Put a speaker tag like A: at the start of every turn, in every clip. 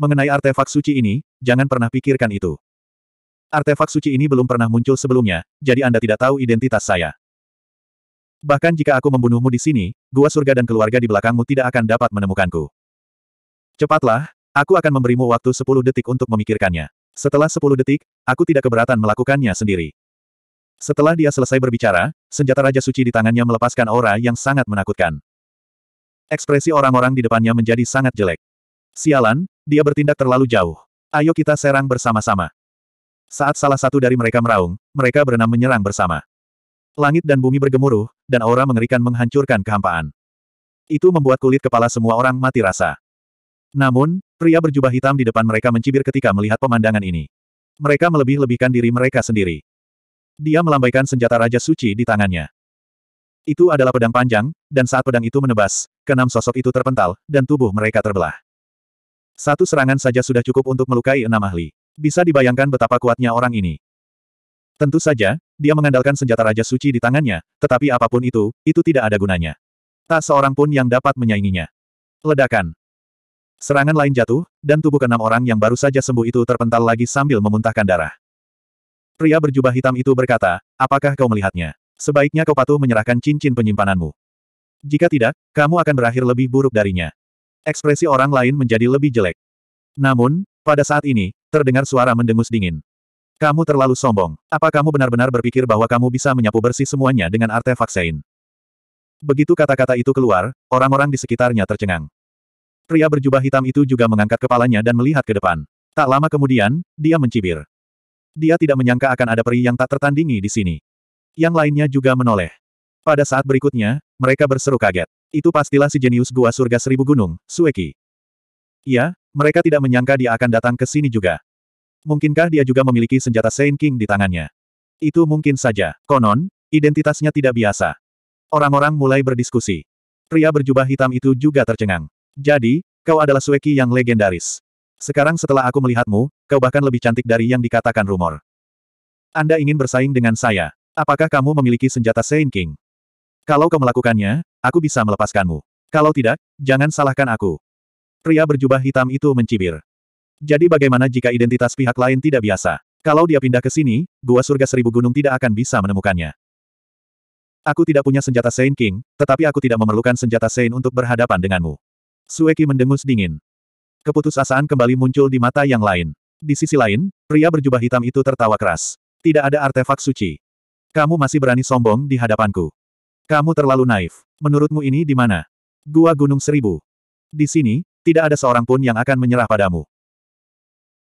A: Mengenai artefak suci ini, jangan pernah pikirkan itu. Artefak suci ini belum pernah muncul sebelumnya, jadi Anda tidak tahu identitas saya. Bahkan jika aku membunuhmu di sini, gua surga dan keluarga di belakangmu tidak akan dapat menemukanku. Cepatlah, aku akan memberimu waktu 10 detik untuk memikirkannya. Setelah 10 detik, aku tidak keberatan melakukannya sendiri. Setelah dia selesai berbicara, senjata Raja Suci di tangannya melepaskan aura yang sangat menakutkan. Ekspresi orang-orang di depannya menjadi sangat jelek. Sialan, dia bertindak terlalu jauh. Ayo kita serang bersama-sama. Saat salah satu dari mereka meraung, mereka berenam menyerang bersama. Langit dan bumi bergemuruh, dan aura mengerikan menghancurkan kehampaan. Itu membuat kulit kepala semua orang mati rasa. Namun, pria berjubah hitam di depan mereka mencibir ketika melihat pemandangan ini. Mereka melebih-lebihkan diri mereka sendiri. Dia melambaikan senjata Raja Suci di tangannya. Itu adalah pedang panjang, dan saat pedang itu menebas, keenam sosok itu terpental, dan tubuh mereka terbelah. Satu serangan saja sudah cukup untuk melukai enam ahli. Bisa dibayangkan betapa kuatnya orang ini. Tentu saja, dia mengandalkan senjata Raja Suci di tangannya, tetapi apapun itu, itu tidak ada gunanya. Tak seorang pun yang dapat menyainginya. Ledakan. Serangan lain jatuh, dan tubuh keenam orang yang baru saja sembuh itu terpental lagi sambil memuntahkan darah. Pria berjubah hitam itu berkata, apakah kau melihatnya? Sebaiknya kau patuh menyerahkan cincin penyimpananmu. Jika tidak, kamu akan berakhir lebih buruk darinya. Ekspresi orang lain menjadi lebih jelek. Namun, pada saat ini, terdengar suara mendengus dingin. Kamu terlalu sombong. Apa kamu benar-benar berpikir bahwa kamu bisa menyapu bersih semuanya dengan artefak Sein? Begitu kata-kata itu keluar, orang-orang di sekitarnya tercengang. Pria berjubah hitam itu juga mengangkat kepalanya dan melihat ke depan. Tak lama kemudian, dia mencibir. Dia tidak menyangka akan ada peri yang tak tertandingi di sini. Yang lainnya juga menoleh. Pada saat berikutnya, mereka berseru kaget. Itu pastilah si jenius gua surga seribu gunung, Sueki. Ya, mereka tidak menyangka dia akan datang ke sini juga. Mungkinkah dia juga memiliki senjata Saint King di tangannya? Itu mungkin saja. Konon, identitasnya tidak biasa. Orang-orang mulai berdiskusi. Pria berjubah hitam itu juga tercengang. Jadi, kau adalah Sueki yang legendaris. Sekarang setelah aku melihatmu, kau bahkan lebih cantik dari yang dikatakan rumor. Anda ingin bersaing dengan saya. Apakah kamu memiliki senjata Saint King? Kalau kau melakukannya, aku bisa melepaskanmu. Kalau tidak, jangan salahkan aku. Pria berjubah hitam itu mencibir. Jadi bagaimana jika identitas pihak lain tidak biasa? Kalau dia pindah ke sini, gua surga seribu gunung tidak akan bisa menemukannya. Aku tidak punya senjata Saint King, tetapi aku tidak memerlukan senjata Saint untuk berhadapan denganmu. Sueki mendengus dingin. Keputusasaan kembali muncul di mata yang lain. Di sisi lain, pria berjubah hitam itu tertawa keras. Tidak ada artefak suci. Kamu masih berani sombong di hadapanku. Kamu terlalu naif. Menurutmu ini di mana? Gua Gunung Seribu. Di sini, tidak ada seorang pun yang akan menyerah padamu.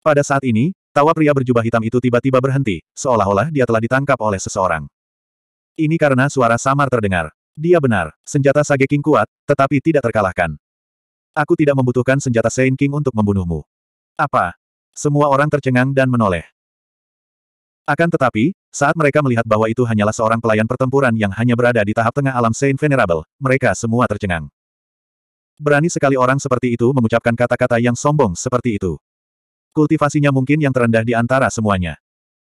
A: Pada saat ini, tawa pria berjubah hitam itu tiba-tiba berhenti, seolah-olah dia telah ditangkap oleh seseorang. Ini karena suara samar terdengar. Dia benar, senjata Sage King kuat, tetapi tidak terkalahkan. Aku tidak membutuhkan senjata Saint King untuk membunuhmu. Apa? Semua orang tercengang dan menoleh. Akan tetapi, saat mereka melihat bahwa itu hanyalah seorang pelayan pertempuran yang hanya berada di tahap tengah alam Saint Venerable, mereka semua tercengang. Berani sekali orang seperti itu mengucapkan kata-kata yang sombong seperti itu. Kultivasinya mungkin yang terendah di antara semuanya.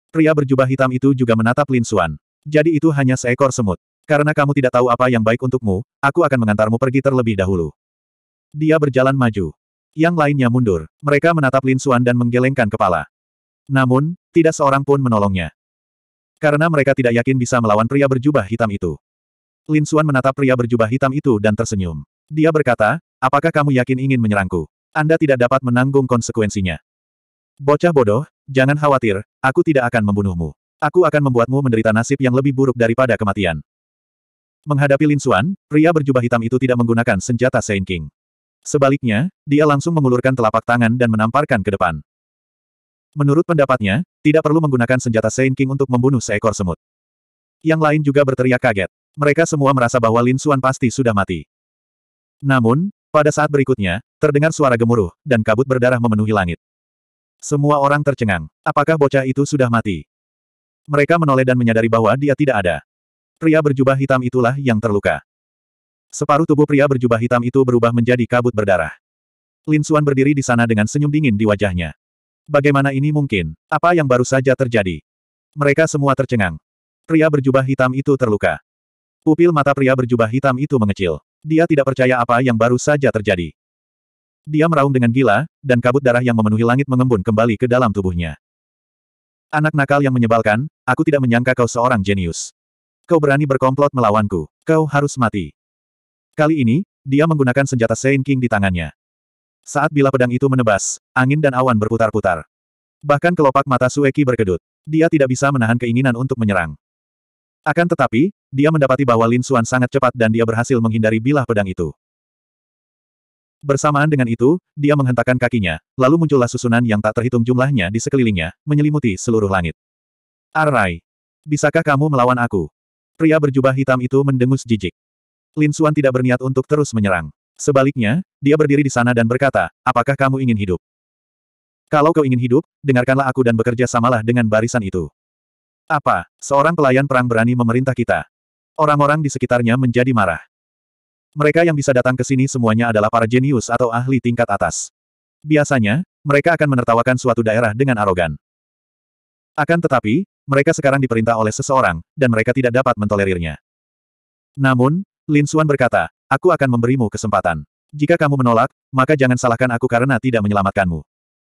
A: Pria berjubah hitam itu juga menatap Lin Xuan. Jadi itu hanya seekor semut. Karena kamu tidak tahu apa yang baik untukmu, aku akan mengantarmu pergi terlebih dahulu. Dia berjalan maju. Yang lainnya mundur. Mereka menatap Lin Xuan dan menggelengkan kepala. Namun, tidak seorang pun menolongnya. Karena mereka tidak yakin bisa melawan pria berjubah hitam itu. Lin Xuan menatap pria berjubah hitam itu dan tersenyum. Dia berkata, apakah kamu yakin ingin menyerangku? Anda tidak dapat menanggung konsekuensinya. Bocah bodoh, jangan khawatir, aku tidak akan membunuhmu. Aku akan membuatmu menderita nasib yang lebih buruk daripada kematian. Menghadapi Lin Xuan, pria berjubah hitam itu tidak menggunakan senjata Saint King. Sebaliknya, dia langsung mengulurkan telapak tangan dan menamparkan ke depan. Menurut pendapatnya, tidak perlu menggunakan senjata Saint King untuk membunuh seekor semut. Yang lain juga berteriak kaget. Mereka semua merasa bahwa Lin Xuan pasti sudah mati. Namun, pada saat berikutnya, terdengar suara gemuruh, dan kabut berdarah memenuhi langit. Semua orang tercengang. Apakah bocah itu sudah mati? Mereka menoleh dan menyadari bahwa dia tidak ada. Pria berjubah hitam itulah yang terluka. Separuh tubuh pria berjubah hitam itu berubah menjadi kabut berdarah. Lin Xuan berdiri di sana dengan senyum dingin di wajahnya. Bagaimana ini mungkin? Apa yang baru saja terjadi? Mereka semua tercengang. Pria berjubah hitam itu terluka. Pupil mata pria berjubah hitam itu mengecil. Dia tidak percaya apa yang baru saja terjadi. Dia meraung dengan gila, dan kabut darah yang memenuhi langit mengembun kembali ke dalam tubuhnya. Anak nakal yang menyebalkan, aku tidak menyangka kau seorang jenius. Kau berani berkomplot melawanku. Kau harus mati. Kali ini, dia menggunakan senjata Saint King di tangannya. Saat bila pedang itu menebas, angin dan awan berputar-putar. Bahkan kelopak mata Sueki berkedut. Dia tidak bisa menahan keinginan untuk menyerang. Akan tetapi, dia mendapati bahwa Lin Suan sangat cepat dan dia berhasil menghindari bilah pedang itu. Bersamaan dengan itu, dia menghentakkan kakinya, lalu muncullah susunan yang tak terhitung jumlahnya di sekelilingnya, menyelimuti seluruh langit. Arai! Bisakah kamu melawan aku? Pria berjubah hitam itu mendengus jijik. Lin Suan tidak berniat untuk terus menyerang. Sebaliknya, dia berdiri di sana dan berkata, apakah kamu ingin hidup? Kalau kau ingin hidup, dengarkanlah aku dan bekerja samalah dengan barisan itu. Apa, seorang pelayan perang berani memerintah kita? Orang-orang di sekitarnya menjadi marah. Mereka yang bisa datang ke sini semuanya adalah para jenius atau ahli tingkat atas. Biasanya, mereka akan menertawakan suatu daerah dengan arogan. Akan tetapi, mereka sekarang diperintah oleh seseorang, dan mereka tidak dapat mentolerirnya. Namun, Lin Suan berkata, Aku akan memberimu kesempatan. Jika kamu menolak, maka jangan salahkan aku karena tidak menyelamatkanmu.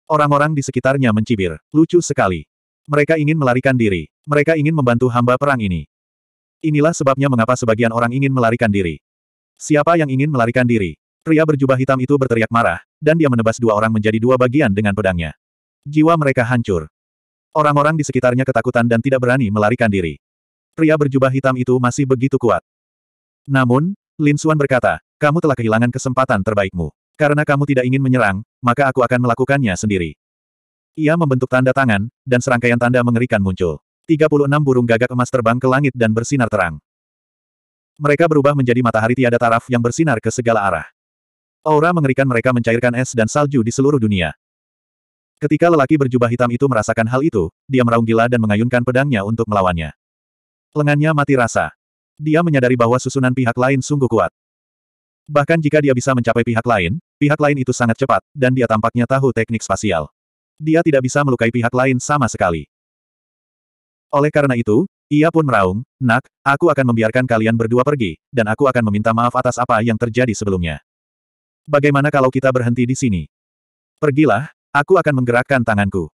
A: Orang-orang di sekitarnya mencibir. Lucu sekali. Mereka ingin melarikan diri. Mereka ingin membantu hamba perang ini. Inilah sebabnya mengapa sebagian orang ingin melarikan diri. Siapa yang ingin melarikan diri? Pria berjubah hitam itu berteriak marah, dan dia menebas dua orang menjadi dua bagian dengan pedangnya. Jiwa mereka hancur. Orang-orang di sekitarnya ketakutan dan tidak berani melarikan diri. Pria berjubah hitam itu masih begitu kuat. Namun, Lin Suan berkata, kamu telah kehilangan kesempatan terbaikmu. Karena kamu tidak ingin menyerang, maka aku akan melakukannya sendiri. Ia membentuk tanda tangan, dan serangkaian tanda mengerikan muncul. 36 burung gagak emas terbang ke langit dan bersinar terang. Mereka berubah menjadi matahari tiada taraf yang bersinar ke segala arah. Aura mengerikan mereka mencairkan es dan salju di seluruh dunia. Ketika lelaki berjubah hitam itu merasakan hal itu, dia meraung gila dan mengayunkan pedangnya untuk melawannya. Lengannya mati rasa. Dia menyadari bahwa susunan pihak lain sungguh kuat. Bahkan jika dia bisa mencapai pihak lain, pihak lain itu sangat cepat, dan dia tampaknya tahu teknik spasial. Dia tidak bisa melukai pihak lain sama sekali. Oleh karena itu, ia pun meraung, Nak, aku akan membiarkan kalian berdua pergi, dan aku akan meminta maaf atas apa yang terjadi sebelumnya. Bagaimana kalau kita berhenti di sini? Pergilah, aku akan menggerakkan tanganku.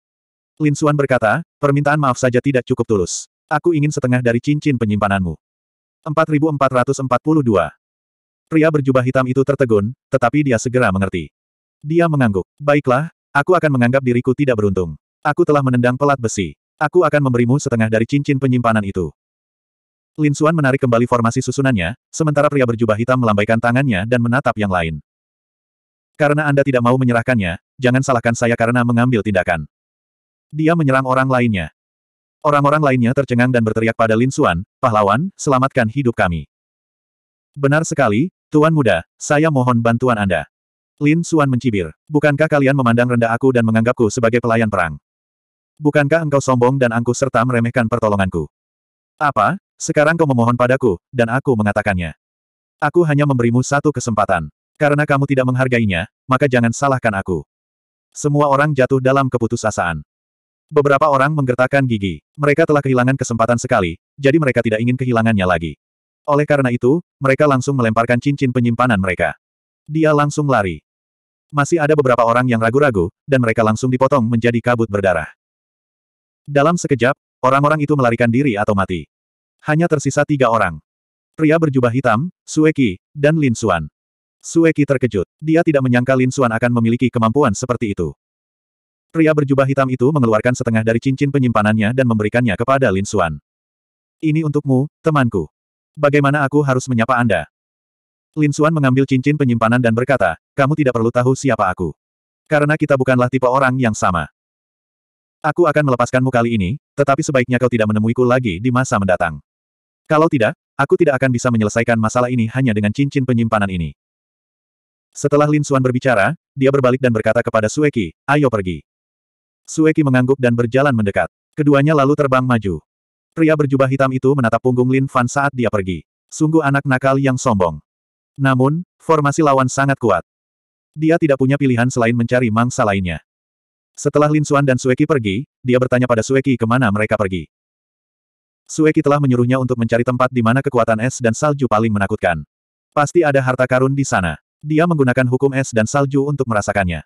A: Lin Suan berkata, permintaan maaf saja tidak cukup tulus. Aku ingin setengah dari cincin penyimpananmu. 4442. Pria berjubah hitam itu tertegun, tetapi dia segera mengerti. Dia mengangguk. Baiklah, aku akan menganggap diriku tidak beruntung. Aku telah menendang pelat besi. Aku akan memberimu setengah dari cincin penyimpanan itu. Lin Xuan menarik kembali formasi susunannya, sementara pria berjubah hitam melambaikan tangannya dan menatap yang lain. Karena Anda tidak mau menyerahkannya, jangan salahkan saya karena mengambil tindakan. Dia menyerang orang lainnya. Orang-orang lainnya tercengang dan berteriak pada Lin Xuan, pahlawan, selamatkan hidup kami. Benar sekali, Tuan Muda, saya mohon bantuan Anda. Lin Xuan mencibir, bukankah kalian memandang rendah aku dan menganggapku sebagai pelayan perang? Bukankah engkau sombong dan angkuh serta meremehkan pertolonganku? Apa? Sekarang kau memohon padaku, dan aku mengatakannya. Aku hanya memberimu satu kesempatan. Karena kamu tidak menghargainya, maka jangan salahkan aku. Semua orang jatuh dalam keputusasaan. Beberapa orang menggertakkan gigi. Mereka telah kehilangan kesempatan sekali, jadi mereka tidak ingin kehilangannya lagi. Oleh karena itu, mereka langsung melemparkan cincin penyimpanan mereka. Dia langsung lari. Masih ada beberapa orang yang ragu-ragu, dan mereka langsung dipotong menjadi kabut berdarah. Dalam sekejap, orang-orang itu melarikan diri atau mati. Hanya tersisa tiga orang. Pria berjubah hitam, Sueki, dan Lin Suan. Sueki terkejut. Dia tidak menyangka Lin Suan akan memiliki kemampuan seperti itu. Pria berjubah hitam itu mengeluarkan setengah dari cincin penyimpanannya dan memberikannya kepada Lin Xuan. Ini untukmu, temanku. Bagaimana aku harus menyapa Anda? Lin Xuan mengambil cincin penyimpanan dan berkata, kamu tidak perlu tahu siapa aku. Karena kita bukanlah tipe orang yang sama. Aku akan melepaskanmu kali ini, tetapi sebaiknya kau tidak menemuiku lagi di masa mendatang. Kalau tidak, aku tidak akan bisa menyelesaikan masalah ini hanya dengan cincin penyimpanan ini. Setelah Lin Xuan berbicara, dia berbalik dan berkata kepada Sueki, ayo pergi. Sueki mengangguk dan berjalan mendekat. Keduanya lalu terbang maju. Pria berjubah hitam itu menatap punggung Lin Fan saat dia pergi. Sungguh anak nakal yang sombong. Namun, formasi lawan sangat kuat. Dia tidak punya pilihan selain mencari mangsa lainnya. Setelah Lin Xuan dan Sueki pergi, dia bertanya pada Sueki kemana mereka pergi. Sueki telah menyuruhnya untuk mencari tempat di mana kekuatan es dan salju paling menakutkan. Pasti ada harta karun di sana. Dia menggunakan hukum es dan salju untuk merasakannya.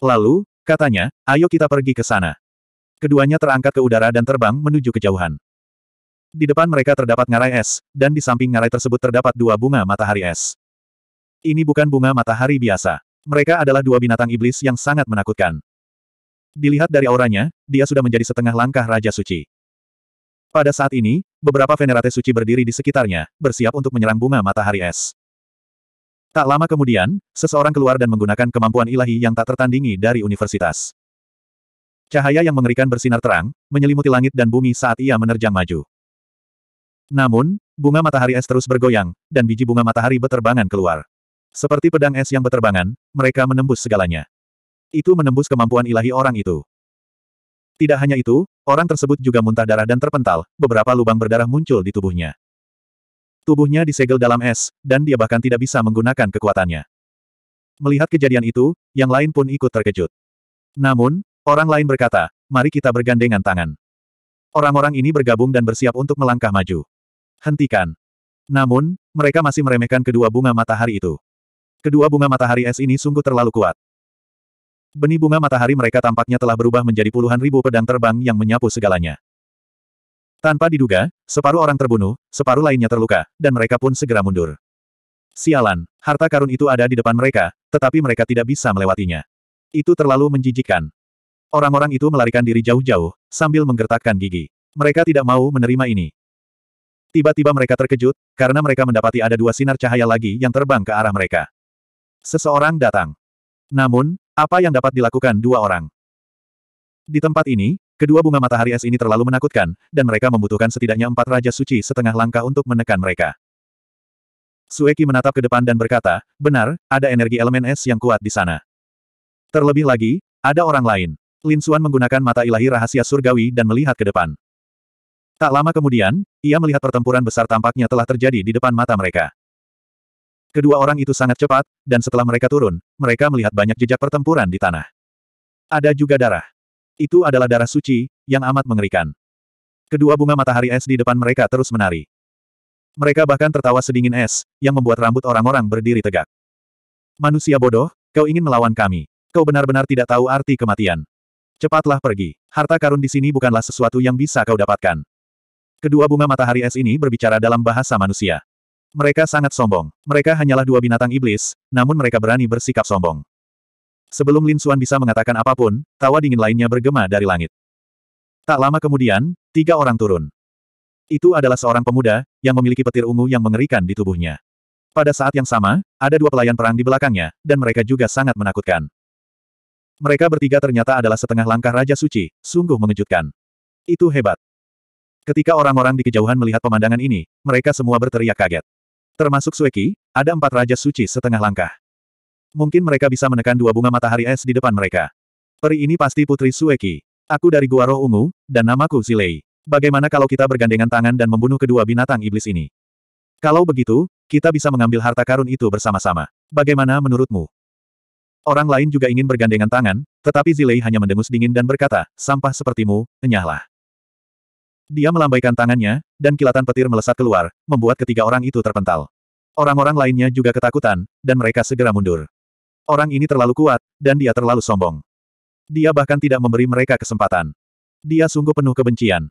A: Lalu, Katanya, ayo kita pergi ke sana. Keduanya terangkat ke udara dan terbang menuju kejauhan. Di depan mereka terdapat ngarai es, dan di samping ngarai tersebut terdapat dua bunga matahari es. Ini bukan bunga matahari biasa. Mereka adalah dua binatang iblis yang sangat menakutkan. Dilihat dari auranya, dia sudah menjadi setengah langkah Raja Suci. Pada saat ini, beberapa Venerate Suci berdiri di sekitarnya, bersiap untuk menyerang bunga matahari es. Tak lama kemudian, seseorang keluar dan menggunakan kemampuan ilahi yang tak tertandingi dari universitas. Cahaya yang mengerikan bersinar terang, menyelimuti langit dan bumi saat ia menerjang maju. Namun, bunga matahari es terus bergoyang, dan biji bunga matahari beterbangan keluar. Seperti pedang es yang beterbangan, mereka menembus segalanya. Itu menembus kemampuan ilahi orang itu. Tidak hanya itu, orang tersebut juga muntah darah dan terpental, beberapa lubang berdarah muncul di tubuhnya. Tubuhnya disegel dalam es, dan dia bahkan tidak bisa menggunakan kekuatannya. Melihat kejadian itu, yang lain pun ikut terkejut. Namun, orang lain berkata, mari kita bergandengan tangan. Orang-orang ini bergabung dan bersiap untuk melangkah maju. Hentikan. Namun, mereka masih meremehkan kedua bunga matahari itu. Kedua bunga matahari es ini sungguh terlalu kuat. Benih bunga matahari mereka tampaknya telah berubah menjadi puluhan ribu pedang terbang yang menyapu segalanya. Tanpa diduga, separuh orang terbunuh, separuh lainnya terluka, dan mereka pun segera mundur. Sialan, harta karun itu ada di depan mereka, tetapi mereka tidak bisa melewatinya. Itu terlalu menjijikkan. Orang-orang itu melarikan diri jauh-jauh, sambil menggertakkan gigi. Mereka tidak mau menerima ini. Tiba-tiba mereka terkejut, karena mereka mendapati ada dua sinar cahaya lagi yang terbang ke arah mereka. Seseorang datang. Namun, apa yang dapat dilakukan dua orang? Di tempat ini, Kedua bunga matahari es ini terlalu menakutkan, dan mereka membutuhkan setidaknya empat raja suci setengah langkah untuk menekan mereka. Sueki menatap ke depan dan berkata, benar, ada energi elemen es yang kuat di sana. Terlebih lagi, ada orang lain. Lin Xuan menggunakan mata ilahi rahasia surgawi dan melihat ke depan. Tak lama kemudian, ia melihat pertempuran besar tampaknya telah terjadi di depan mata mereka. Kedua orang itu sangat cepat, dan setelah mereka turun, mereka melihat banyak jejak pertempuran di tanah. Ada juga darah. Itu adalah darah suci, yang amat mengerikan. Kedua bunga matahari es di depan mereka terus menari. Mereka bahkan tertawa sedingin es, yang membuat rambut orang-orang berdiri tegak. Manusia bodoh, kau ingin melawan kami. Kau benar-benar tidak tahu arti kematian. Cepatlah pergi. Harta karun di sini bukanlah sesuatu yang bisa kau dapatkan. Kedua bunga matahari es ini berbicara dalam bahasa manusia. Mereka sangat sombong. Mereka hanyalah dua binatang iblis, namun mereka berani bersikap sombong. Sebelum Lin Suan bisa mengatakan apapun, tawa dingin lainnya bergema dari langit. Tak lama kemudian, tiga orang turun. Itu adalah seorang pemuda, yang memiliki petir ungu yang mengerikan di tubuhnya. Pada saat yang sama, ada dua pelayan perang di belakangnya, dan mereka juga sangat menakutkan. Mereka bertiga ternyata adalah setengah langkah Raja Suci, sungguh mengejutkan. Itu hebat. Ketika orang-orang di kejauhan melihat pemandangan ini, mereka semua berteriak kaget. Termasuk Sueki, ada empat Raja Suci setengah langkah. Mungkin mereka bisa menekan dua bunga matahari es di depan mereka. Peri ini pasti Putri Sueki. Aku dari Gua Roh Ungu, dan namaku Zilei. Bagaimana kalau kita bergandengan tangan dan membunuh kedua binatang iblis ini? Kalau begitu, kita bisa mengambil harta karun itu bersama-sama. Bagaimana menurutmu? Orang lain juga ingin bergandengan tangan, tetapi Zilei hanya mendengus dingin dan berkata, sampah sepertimu, enyahlah. Dia melambaikan tangannya, dan kilatan petir melesat keluar, membuat ketiga orang itu terpental. Orang-orang lainnya juga ketakutan, dan mereka segera mundur. Orang ini terlalu kuat, dan dia terlalu sombong. Dia bahkan tidak memberi mereka kesempatan. Dia sungguh penuh kebencian.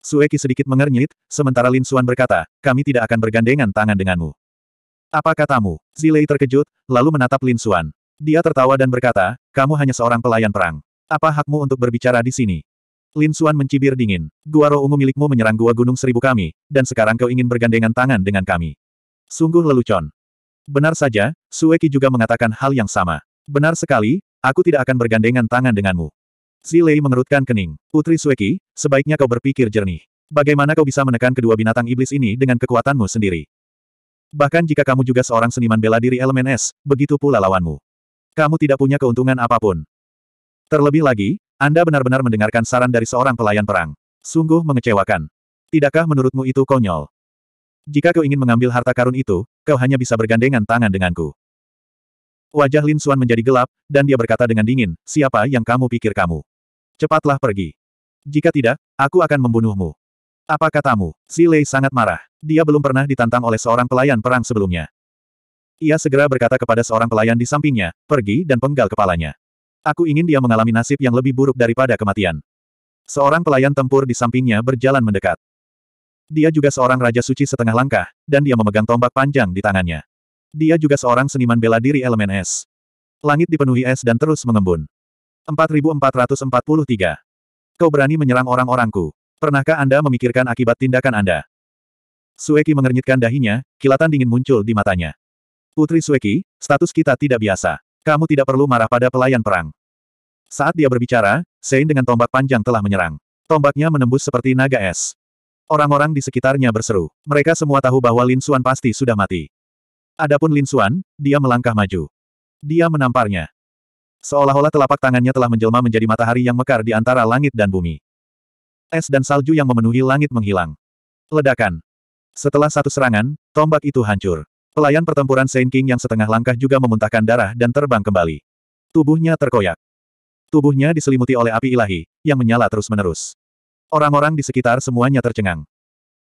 A: Sueki sedikit mengernyit, sementara Lin Suan berkata, kami tidak akan bergandengan tangan denganmu. Apa katamu? Zilei terkejut, lalu menatap Lin Suan. Dia tertawa dan berkata, kamu hanya seorang pelayan perang. Apa hakmu untuk berbicara di sini? Lin Suan mencibir dingin. Gua roh ungu milikmu menyerang gua gunung seribu kami, dan sekarang kau ingin bergandengan tangan dengan kami. Sungguh lelucon. Benar saja, Sueki juga mengatakan hal yang sama. Benar sekali, aku tidak akan bergandengan tangan denganmu. Zilei mengerutkan kening. Putri Sueki, sebaiknya kau berpikir jernih. Bagaimana kau bisa menekan kedua binatang iblis ini dengan kekuatanmu sendiri? Bahkan jika kamu juga seorang seniman bela diri elemen es, begitu pula lawanmu. Kamu tidak punya keuntungan apapun. Terlebih lagi, Anda benar-benar mendengarkan saran dari seorang pelayan perang. Sungguh mengecewakan. Tidakkah menurutmu itu konyol? Jika kau ingin mengambil harta karun itu, kau hanya bisa bergandengan tangan denganku. Wajah Lin Xuan menjadi gelap, dan dia berkata dengan dingin, siapa yang kamu pikir kamu? Cepatlah pergi. Jika tidak, aku akan membunuhmu. Apa katamu? Si Lei sangat marah. Dia belum pernah ditantang oleh seorang pelayan perang sebelumnya. Ia segera berkata kepada seorang pelayan di sampingnya, pergi dan penggal kepalanya. Aku ingin dia mengalami nasib yang lebih buruk daripada kematian. Seorang pelayan tempur di sampingnya berjalan mendekat. Dia juga seorang raja suci setengah langkah, dan dia memegang tombak panjang di tangannya. Dia juga seorang seniman bela diri elemen es. Langit dipenuhi es dan terus mengembun. 4443. Kau berani menyerang orang-orangku. Pernahkah Anda memikirkan akibat tindakan Anda? Sueki mengernyitkan dahinya, kilatan dingin muncul di matanya. Putri Sueki, status kita tidak biasa. Kamu tidak perlu marah pada pelayan perang. Saat dia berbicara, Sein dengan tombak panjang telah menyerang. Tombaknya menembus seperti naga es. Orang-orang di sekitarnya berseru. Mereka semua tahu bahwa Lin Xuan pasti sudah mati. Adapun Lin Xuan, dia melangkah maju. Dia menamparnya. Seolah-olah telapak tangannya telah menjelma menjadi matahari yang mekar di antara langit dan bumi. Es dan salju yang memenuhi langit menghilang. Ledakan. Setelah satu serangan, tombak itu hancur. Pelayan pertempuran Saint King yang setengah langkah juga memuntahkan darah dan terbang kembali. Tubuhnya terkoyak. Tubuhnya diselimuti oleh api ilahi, yang menyala terus-menerus. Orang-orang di sekitar semuanya tercengang.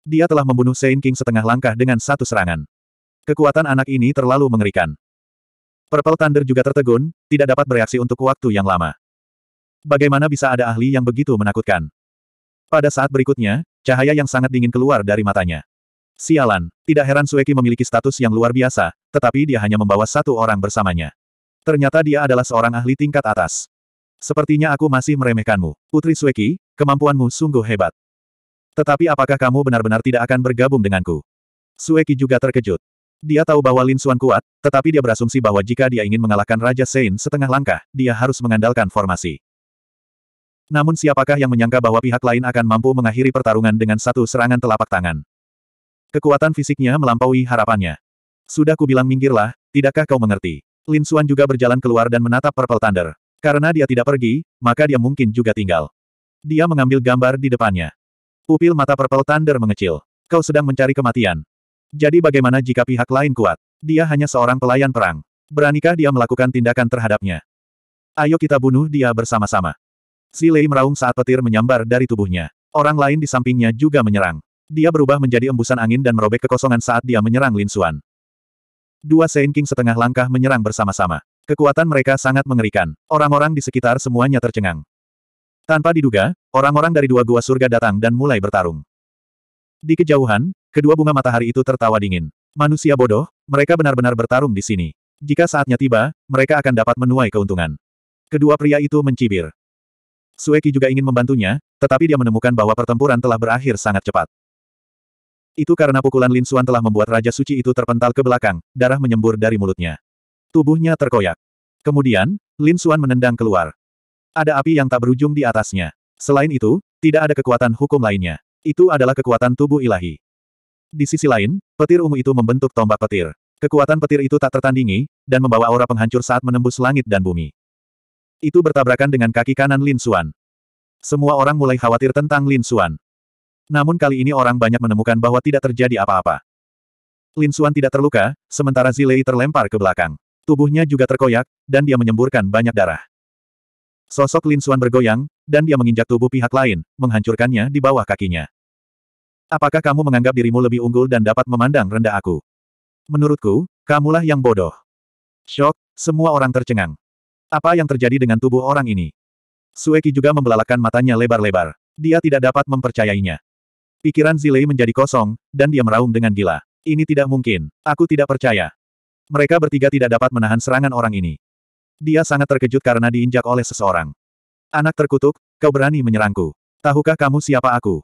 A: Dia telah membunuh Saint King setengah langkah dengan satu serangan. Kekuatan anak ini terlalu mengerikan. Purple Thunder juga tertegun, tidak dapat bereaksi untuk waktu yang lama. Bagaimana bisa ada ahli yang begitu menakutkan? Pada saat berikutnya, cahaya yang sangat dingin keluar dari matanya. Sialan, tidak heran Sueki memiliki status yang luar biasa, tetapi dia hanya membawa satu orang bersamanya. Ternyata dia adalah seorang ahli tingkat atas. Sepertinya aku masih meremehkanmu. Putri Sueki, Kemampuanmu sungguh hebat. Tetapi apakah kamu benar-benar tidak akan bergabung denganku? Sueki juga terkejut. Dia tahu bahwa Lin Suan kuat, tetapi dia berasumsi bahwa jika dia ingin mengalahkan Raja Sein setengah langkah, dia harus mengandalkan formasi. Namun siapakah yang menyangka bahwa pihak lain akan mampu mengakhiri pertarungan dengan satu serangan telapak tangan? Kekuatan fisiknya melampaui harapannya. Sudah kubilang minggirlah, tidakkah kau mengerti? Lin Suan juga berjalan keluar dan menatap Purple Thunder. Karena dia tidak pergi, maka dia mungkin juga tinggal. Dia mengambil gambar di depannya. Pupil mata Purple Thunder mengecil. Kau sedang mencari kematian. Jadi bagaimana jika pihak lain kuat? Dia hanya seorang pelayan perang. Beranikah dia melakukan tindakan terhadapnya? Ayo kita bunuh dia bersama-sama. Si Lei meraung saat petir menyambar dari tubuhnya. Orang lain di sampingnya juga menyerang. Dia berubah menjadi embusan angin dan merobek kekosongan saat dia menyerang Lin Xuan. Dua Saint King setengah langkah menyerang bersama-sama. Kekuatan mereka sangat mengerikan. Orang-orang di sekitar semuanya tercengang. Tanpa diduga, orang-orang dari dua gua surga datang dan mulai bertarung. Di kejauhan, kedua bunga matahari itu tertawa dingin. Manusia bodoh, mereka benar-benar bertarung di sini. Jika saatnya tiba, mereka akan dapat menuai keuntungan. Kedua pria itu mencibir. Sueki juga ingin membantunya, tetapi dia menemukan bahwa pertempuran telah berakhir sangat cepat. Itu karena pukulan Lin Suan telah membuat Raja Suci itu terpental ke belakang, darah menyembur dari mulutnya. Tubuhnya terkoyak. Kemudian, Lin Suan menendang keluar. Ada api yang tak berujung di atasnya. Selain itu, tidak ada kekuatan hukum lainnya. Itu adalah kekuatan tubuh ilahi. Di sisi lain, petir ungu itu membentuk tombak petir. Kekuatan petir itu tak tertandingi, dan membawa aura penghancur saat menembus langit dan bumi. Itu bertabrakan dengan kaki kanan Lin Xuan. Semua orang mulai khawatir tentang Lin Xuan. Namun kali ini orang banyak menemukan bahwa tidak terjadi apa-apa. Lin Xuan tidak terluka, sementara Zilei terlempar ke belakang. Tubuhnya juga terkoyak, dan dia menyemburkan banyak darah. Sosok Lin Xuan bergoyang, dan dia menginjak tubuh pihak lain, menghancurkannya di bawah kakinya. Apakah kamu menganggap dirimu lebih unggul dan dapat memandang rendah aku? Menurutku, kamulah yang bodoh. Shock, semua orang tercengang. Apa yang terjadi dengan tubuh orang ini? Sueki juga membelalakan matanya lebar-lebar. Dia tidak dapat mempercayainya. Pikiran Zilei menjadi kosong, dan dia meraung dengan gila. Ini tidak mungkin. Aku tidak percaya. Mereka bertiga tidak dapat menahan serangan orang ini. Dia sangat terkejut karena diinjak oleh seseorang. Anak terkutuk, kau berani menyerangku. Tahukah kamu siapa aku?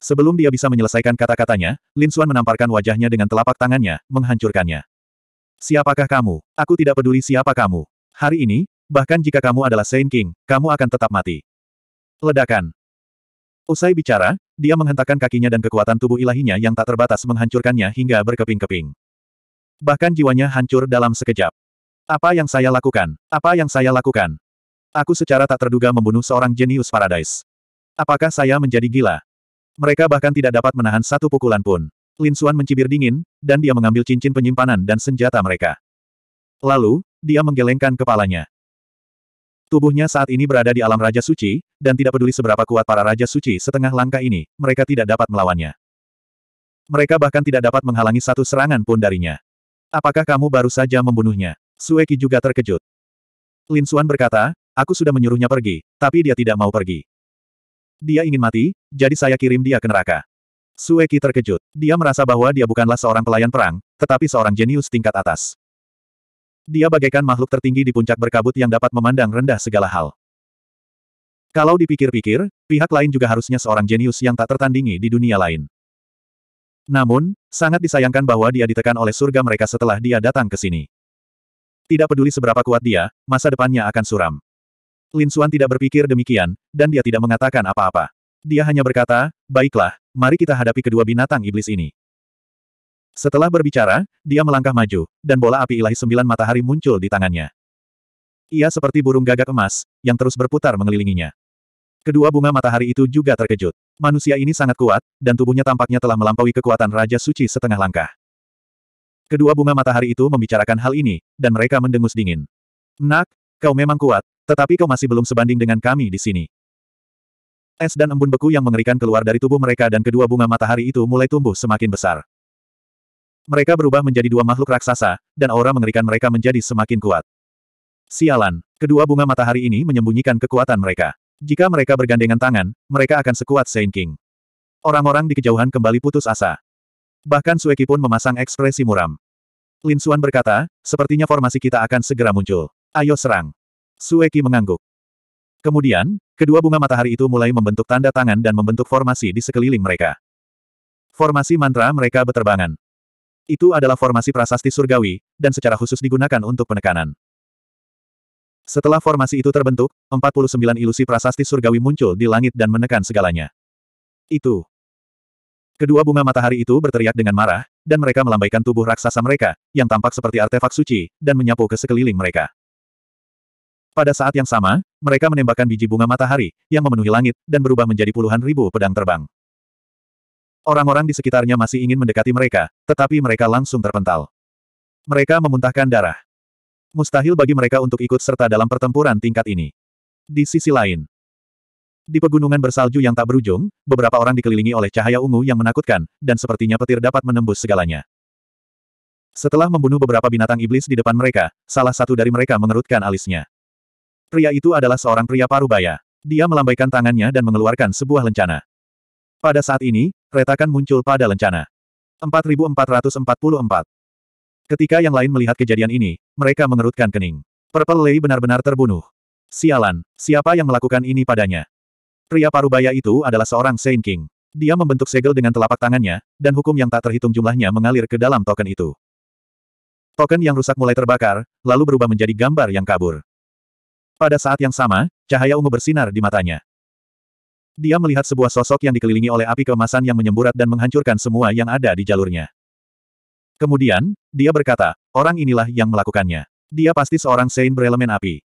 A: Sebelum dia bisa menyelesaikan kata-katanya, Lin Suan menamparkan wajahnya dengan telapak tangannya, menghancurkannya. Siapakah kamu? Aku tidak peduli siapa kamu. Hari ini, bahkan jika kamu adalah Saint King, kamu akan tetap mati. Ledakan. Usai bicara, dia menghentakkan kakinya dan kekuatan tubuh ilahinya yang tak terbatas menghancurkannya hingga berkeping-keping. Bahkan jiwanya hancur dalam sekejap. Apa yang saya lakukan? Apa yang saya lakukan? Aku secara tak terduga membunuh seorang jenius paradise. Apakah saya menjadi gila? Mereka bahkan tidak dapat menahan satu pukulan pun. Lin Suan mencibir dingin, dan dia mengambil cincin penyimpanan dan senjata mereka. Lalu, dia menggelengkan kepalanya. Tubuhnya saat ini berada di alam Raja Suci, dan tidak peduli seberapa kuat para Raja Suci setengah langkah ini, mereka tidak dapat melawannya. Mereka bahkan tidak dapat menghalangi satu serangan pun darinya. Apakah kamu baru saja membunuhnya? Sueki juga terkejut. Lin Suan berkata, aku sudah menyuruhnya pergi, tapi dia tidak mau pergi. Dia ingin mati, jadi saya kirim dia ke neraka. Sueki terkejut. Dia merasa bahwa dia bukanlah seorang pelayan perang, tetapi seorang jenius tingkat atas. Dia bagaikan makhluk tertinggi di puncak berkabut yang dapat memandang rendah segala hal. Kalau dipikir-pikir, pihak lain juga harusnya seorang jenius yang tak tertandingi di dunia lain. Namun, sangat disayangkan bahwa dia ditekan oleh surga mereka setelah dia datang ke sini. Tidak peduli seberapa kuat dia, masa depannya akan suram. Lin Xuan tidak berpikir demikian, dan dia tidak mengatakan apa-apa. Dia hanya berkata, baiklah, mari kita hadapi kedua binatang iblis ini. Setelah berbicara, dia melangkah maju, dan bola api ilahi sembilan matahari muncul di tangannya. Ia seperti burung gagak emas, yang terus berputar mengelilinginya. Kedua bunga matahari itu juga terkejut. Manusia ini sangat kuat, dan tubuhnya tampaknya telah melampaui kekuatan Raja Suci setengah langkah. Kedua bunga matahari itu membicarakan hal ini, dan mereka mendengus dingin. Nak, kau memang kuat, tetapi kau masih belum sebanding dengan kami di sini. Es dan embun beku yang mengerikan keluar dari tubuh mereka dan kedua bunga matahari itu mulai tumbuh semakin besar. Mereka berubah menjadi dua makhluk raksasa, dan aura mengerikan mereka menjadi semakin kuat. Sialan, kedua bunga matahari ini menyembunyikan kekuatan mereka. Jika mereka bergandengan tangan, mereka akan sekuat Saint King. Orang-orang di kejauhan kembali putus asa. Bahkan Sueki pun memasang ekspresi muram. Lin Xuan berkata, sepertinya formasi kita akan segera muncul. Ayo serang. Sueki mengangguk. Kemudian, kedua bunga matahari itu mulai membentuk tanda tangan dan membentuk formasi di sekeliling mereka. Formasi mantra mereka beterbangan. Itu adalah formasi prasasti surgawi, dan secara khusus digunakan untuk penekanan. Setelah formasi itu terbentuk, 49 ilusi prasasti surgawi muncul di langit dan menekan segalanya. Itu Kedua bunga matahari itu berteriak dengan marah, dan mereka melambaikan tubuh raksasa mereka, yang tampak seperti artefak suci, dan menyapu ke sekeliling mereka. Pada saat yang sama, mereka menembakkan biji bunga matahari, yang memenuhi langit, dan berubah menjadi puluhan ribu pedang terbang. Orang-orang di sekitarnya masih ingin mendekati mereka, tetapi mereka langsung terpental. Mereka memuntahkan darah. Mustahil bagi mereka untuk ikut serta dalam pertempuran tingkat ini. Di sisi lain, di pegunungan bersalju yang tak berujung, beberapa orang dikelilingi oleh cahaya ungu yang menakutkan, dan sepertinya petir dapat menembus segalanya. Setelah membunuh beberapa binatang iblis di depan mereka, salah satu dari mereka mengerutkan alisnya. Pria itu adalah seorang pria parubaya. Dia melambaikan tangannya dan mengeluarkan sebuah lencana. Pada saat ini, retakan muncul pada lencana. 4444 Ketika yang lain melihat kejadian ini, mereka mengerutkan kening. Purple Lei benar-benar terbunuh. Sialan, siapa yang melakukan ini padanya? Pria parubaya itu adalah seorang Saint King. Dia membentuk segel dengan telapak tangannya, dan hukum yang tak terhitung jumlahnya mengalir ke dalam token itu. Token yang rusak mulai terbakar, lalu berubah menjadi gambar yang kabur. Pada saat yang sama, cahaya ungu bersinar di matanya. Dia melihat sebuah sosok yang dikelilingi oleh api kemasan yang menyemburat dan menghancurkan semua yang ada di jalurnya. Kemudian, dia berkata, orang inilah yang melakukannya. Dia pasti seorang Saint berelemen api.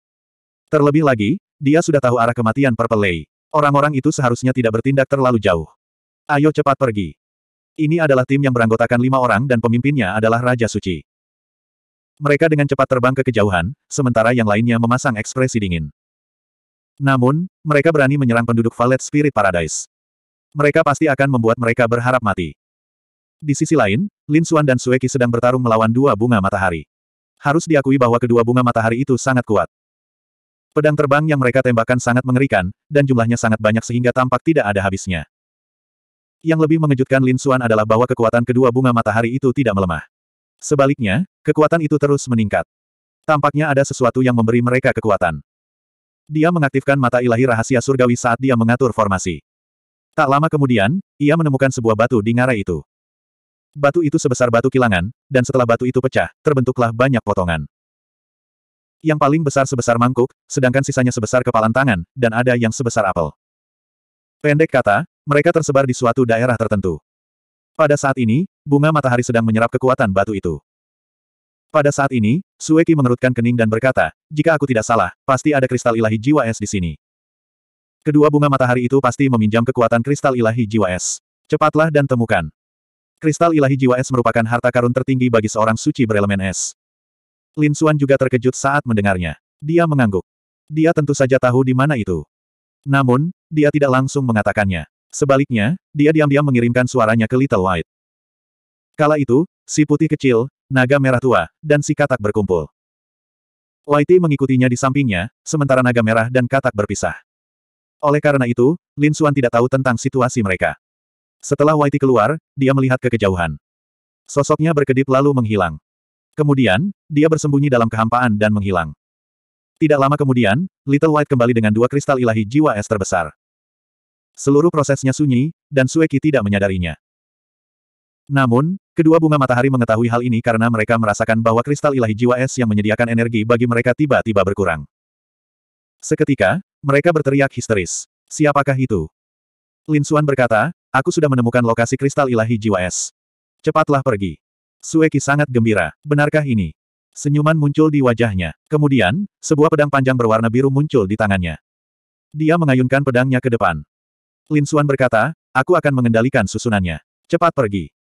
A: Terlebih lagi, dia sudah tahu arah kematian Purple Lei. Orang-orang itu seharusnya tidak bertindak terlalu jauh. Ayo cepat pergi. Ini adalah tim yang beranggotakan lima orang dan pemimpinnya adalah Raja Suci. Mereka dengan cepat terbang ke kejauhan, sementara yang lainnya memasang ekspresi dingin. Namun, mereka berani menyerang penduduk Valet Spirit Paradise. Mereka pasti akan membuat mereka berharap mati. Di sisi lain, Lin Xuan dan Sueki sedang bertarung melawan dua bunga matahari. Harus diakui bahwa kedua bunga matahari itu sangat kuat. Pedang terbang yang mereka tembakkan sangat mengerikan, dan jumlahnya sangat banyak sehingga tampak tidak ada habisnya. Yang lebih mengejutkan Lin Suan adalah bahwa kekuatan kedua bunga matahari itu tidak melemah. Sebaliknya, kekuatan itu terus meningkat. Tampaknya ada sesuatu yang memberi mereka kekuatan. Dia mengaktifkan mata ilahi rahasia surgawi saat dia mengatur formasi. Tak lama kemudian, ia menemukan sebuah batu di ngarai itu. Batu itu sebesar batu kilangan, dan setelah batu itu pecah, terbentuklah banyak potongan yang paling besar sebesar mangkuk, sedangkan sisanya sebesar kepalan tangan, dan ada yang sebesar apel. Pendek kata, mereka tersebar di suatu daerah tertentu. Pada saat ini, bunga matahari sedang menyerap kekuatan batu itu. Pada saat ini, Sueki mengerutkan kening dan berkata, jika aku tidak salah, pasti ada kristal ilahi jiwa es di sini. Kedua bunga matahari itu pasti meminjam kekuatan kristal ilahi jiwa es. Cepatlah dan temukan. Kristal ilahi jiwa es merupakan harta karun tertinggi bagi seorang suci berelemen es. Lin Xuan juga terkejut saat mendengarnya. Dia mengangguk. Dia tentu saja tahu di mana itu. Namun, dia tidak langsung mengatakannya. Sebaliknya, dia diam-diam mengirimkan suaranya ke Little White. Kala itu, si putih kecil, naga merah tua, dan si katak berkumpul. Whitey mengikutinya di sampingnya, sementara naga merah dan katak berpisah. Oleh karena itu, Lin Xuan tidak tahu tentang situasi mereka. Setelah Whitey keluar, dia melihat ke kejauhan. Sosoknya berkedip lalu menghilang. Kemudian, dia bersembunyi dalam kehampaan dan menghilang. Tidak lama kemudian, Little White kembali dengan dua kristal ilahi jiwa es terbesar. Seluruh prosesnya sunyi, dan Sueki tidak menyadarinya. Namun, kedua bunga matahari mengetahui hal ini karena mereka merasakan bahwa kristal ilahi jiwa es yang menyediakan energi bagi mereka tiba-tiba berkurang. Seketika, mereka berteriak histeris. Siapakah itu? Lin Xuan berkata, aku sudah menemukan lokasi kristal ilahi jiwa es. Cepatlah pergi. Sueki sangat gembira. Benarkah ini? Senyuman muncul di wajahnya. Kemudian, sebuah pedang panjang berwarna biru muncul di tangannya. Dia mengayunkan pedangnya ke depan. Lin Xuan berkata, aku akan mengendalikan susunannya. Cepat pergi.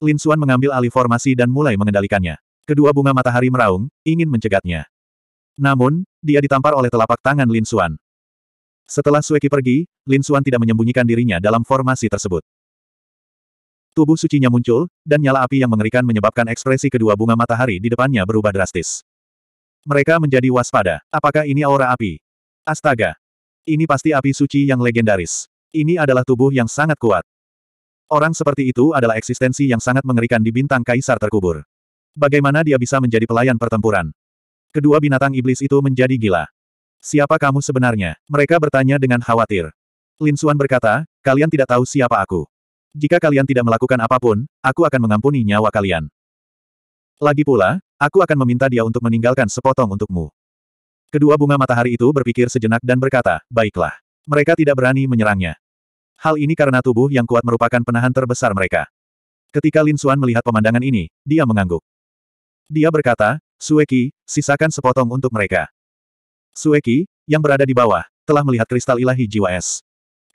A: Lin Xuan mengambil alih formasi dan mulai mengendalikannya. Kedua bunga matahari meraung, ingin mencegatnya. Namun, dia ditampar oleh telapak tangan Lin Xuan. Setelah Sueki pergi, Lin Xuan tidak menyembunyikan dirinya dalam formasi tersebut. Tubuh sucinya muncul, dan nyala api yang mengerikan menyebabkan ekspresi kedua bunga matahari di depannya berubah drastis. Mereka menjadi waspada. Apakah ini aura api? Astaga! Ini pasti api suci yang legendaris. Ini adalah tubuh yang sangat kuat. Orang seperti itu adalah eksistensi yang sangat mengerikan di bintang kaisar terkubur. Bagaimana dia bisa menjadi pelayan pertempuran? Kedua binatang iblis itu menjadi gila. Siapa kamu sebenarnya? Mereka bertanya dengan khawatir. Lin Suan berkata, kalian tidak tahu siapa aku. Jika kalian tidak melakukan apapun, aku akan mengampuni nyawa kalian. Lagi pula, aku akan meminta dia untuk meninggalkan sepotong untukmu. Kedua bunga matahari itu berpikir sejenak dan berkata, baiklah. Mereka tidak berani menyerangnya. Hal ini karena tubuh yang kuat merupakan penahan terbesar mereka. Ketika Lin Xuan melihat pemandangan ini, dia mengangguk. Dia berkata, Sueki, sisakan sepotong untuk mereka. Sueki, yang berada di bawah, telah melihat kristal ilahi jiwa es.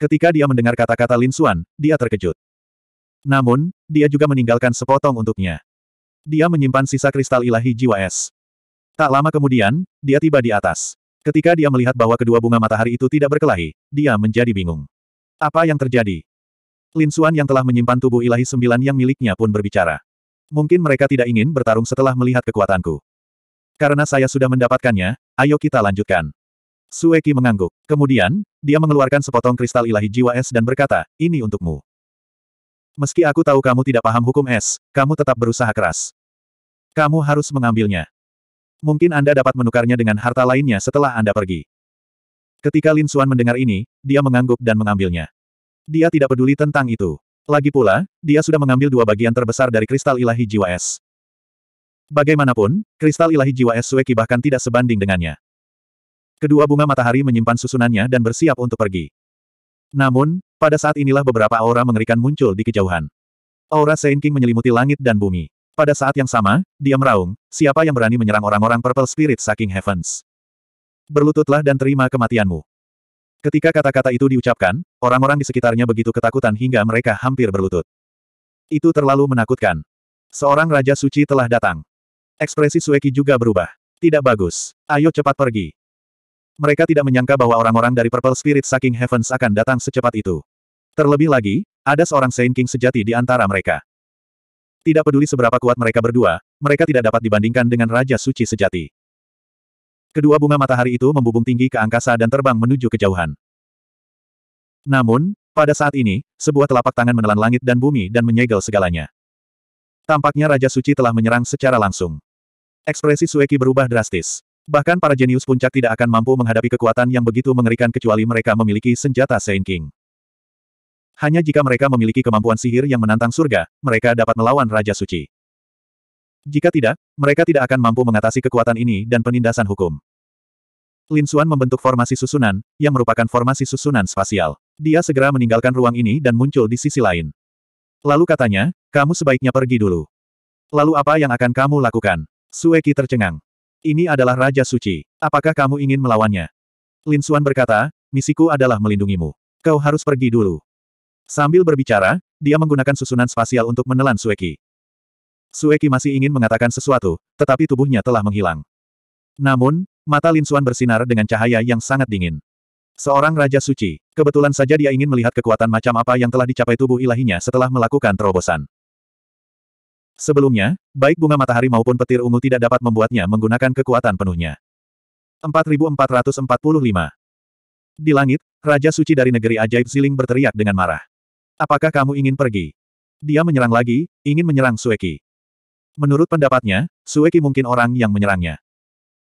A: Ketika dia mendengar kata-kata Lin Xuan, dia terkejut. Namun, dia juga meninggalkan sepotong untuknya. Dia menyimpan sisa kristal ilahi jiwa es. Tak lama kemudian, dia tiba di atas. Ketika dia melihat bahwa kedua bunga matahari itu tidak berkelahi, dia menjadi bingung. Apa yang terjadi? Lin Xuan yang telah menyimpan tubuh ilahi sembilan yang miliknya pun berbicara. Mungkin mereka tidak ingin bertarung setelah melihat kekuatanku. Karena saya sudah mendapatkannya, ayo kita lanjutkan. Sueki mengangguk. Kemudian, dia mengeluarkan sepotong kristal ilahi jiwa es dan berkata, ini untukmu. Meski aku tahu kamu tidak paham hukum es, kamu tetap berusaha keras. Kamu harus mengambilnya. Mungkin Anda dapat menukarnya dengan harta lainnya setelah Anda pergi. Ketika Lin Xuan mendengar ini, dia mengangguk dan mengambilnya. Dia tidak peduli tentang itu. Lagi pula, dia sudah mengambil dua bagian terbesar dari kristal ilahi jiwa es. Bagaimanapun, kristal ilahi jiwa es Sueki bahkan tidak sebanding dengannya. Kedua bunga matahari menyimpan susunannya dan bersiap untuk pergi. Namun, pada saat inilah beberapa aura mengerikan muncul di kejauhan. Aura Saint King menyelimuti langit dan bumi. Pada saat yang sama, dia meraung, siapa yang berani menyerang orang-orang Purple Spirit Saking Heavens? Berlututlah dan terima kematianmu. Ketika kata-kata itu diucapkan, orang-orang di sekitarnya begitu ketakutan hingga mereka hampir berlutut. Itu terlalu menakutkan. Seorang Raja Suci telah datang. Ekspresi Sueki juga berubah. Tidak bagus. Ayo cepat pergi. Mereka tidak menyangka bahwa orang-orang dari Purple Spirit Saking Heavens akan datang secepat itu. Terlebih lagi, ada seorang Saint King sejati di antara mereka. Tidak peduli seberapa kuat mereka berdua, mereka tidak dapat dibandingkan dengan Raja Suci sejati. Kedua bunga matahari itu membubung tinggi ke angkasa dan terbang menuju kejauhan. Namun, pada saat ini, sebuah telapak tangan menelan langit dan bumi dan menyegel segalanya. Tampaknya Raja Suci telah menyerang secara langsung. Ekspresi Sueki berubah drastis. Bahkan para jenius puncak tidak akan mampu menghadapi kekuatan yang begitu mengerikan kecuali mereka memiliki senjata Saint King. Hanya jika mereka memiliki kemampuan sihir yang menantang surga, mereka dapat melawan Raja Suci. Jika tidak, mereka tidak akan mampu mengatasi kekuatan ini dan penindasan hukum. Lin Xuan membentuk formasi susunan, yang merupakan formasi susunan spasial. Dia segera meninggalkan ruang ini dan muncul di sisi lain. Lalu katanya, kamu sebaiknya pergi dulu. Lalu apa yang akan kamu lakukan? Sueki tercengang. Ini adalah Raja Suci. Apakah kamu ingin melawannya? Lin Xuan berkata, misiku adalah melindungimu. Kau harus pergi dulu. Sambil berbicara, dia menggunakan susunan spasial untuk menelan Sueki. Sueki masih ingin mengatakan sesuatu, tetapi tubuhnya telah menghilang. Namun, mata Lin Xuan bersinar dengan cahaya yang sangat dingin. Seorang Raja Suci, kebetulan saja dia ingin melihat kekuatan macam apa yang telah dicapai tubuh ilahinya setelah melakukan terobosan. Sebelumnya, baik bunga matahari maupun petir ungu tidak dapat membuatnya menggunakan kekuatan penuhnya. 4445 Di langit, Raja Suci dari negeri ajaib Ziling berteriak dengan marah. Apakah kamu ingin pergi? Dia menyerang lagi, ingin menyerang Sueki. Menurut pendapatnya, Sueki mungkin orang yang menyerangnya.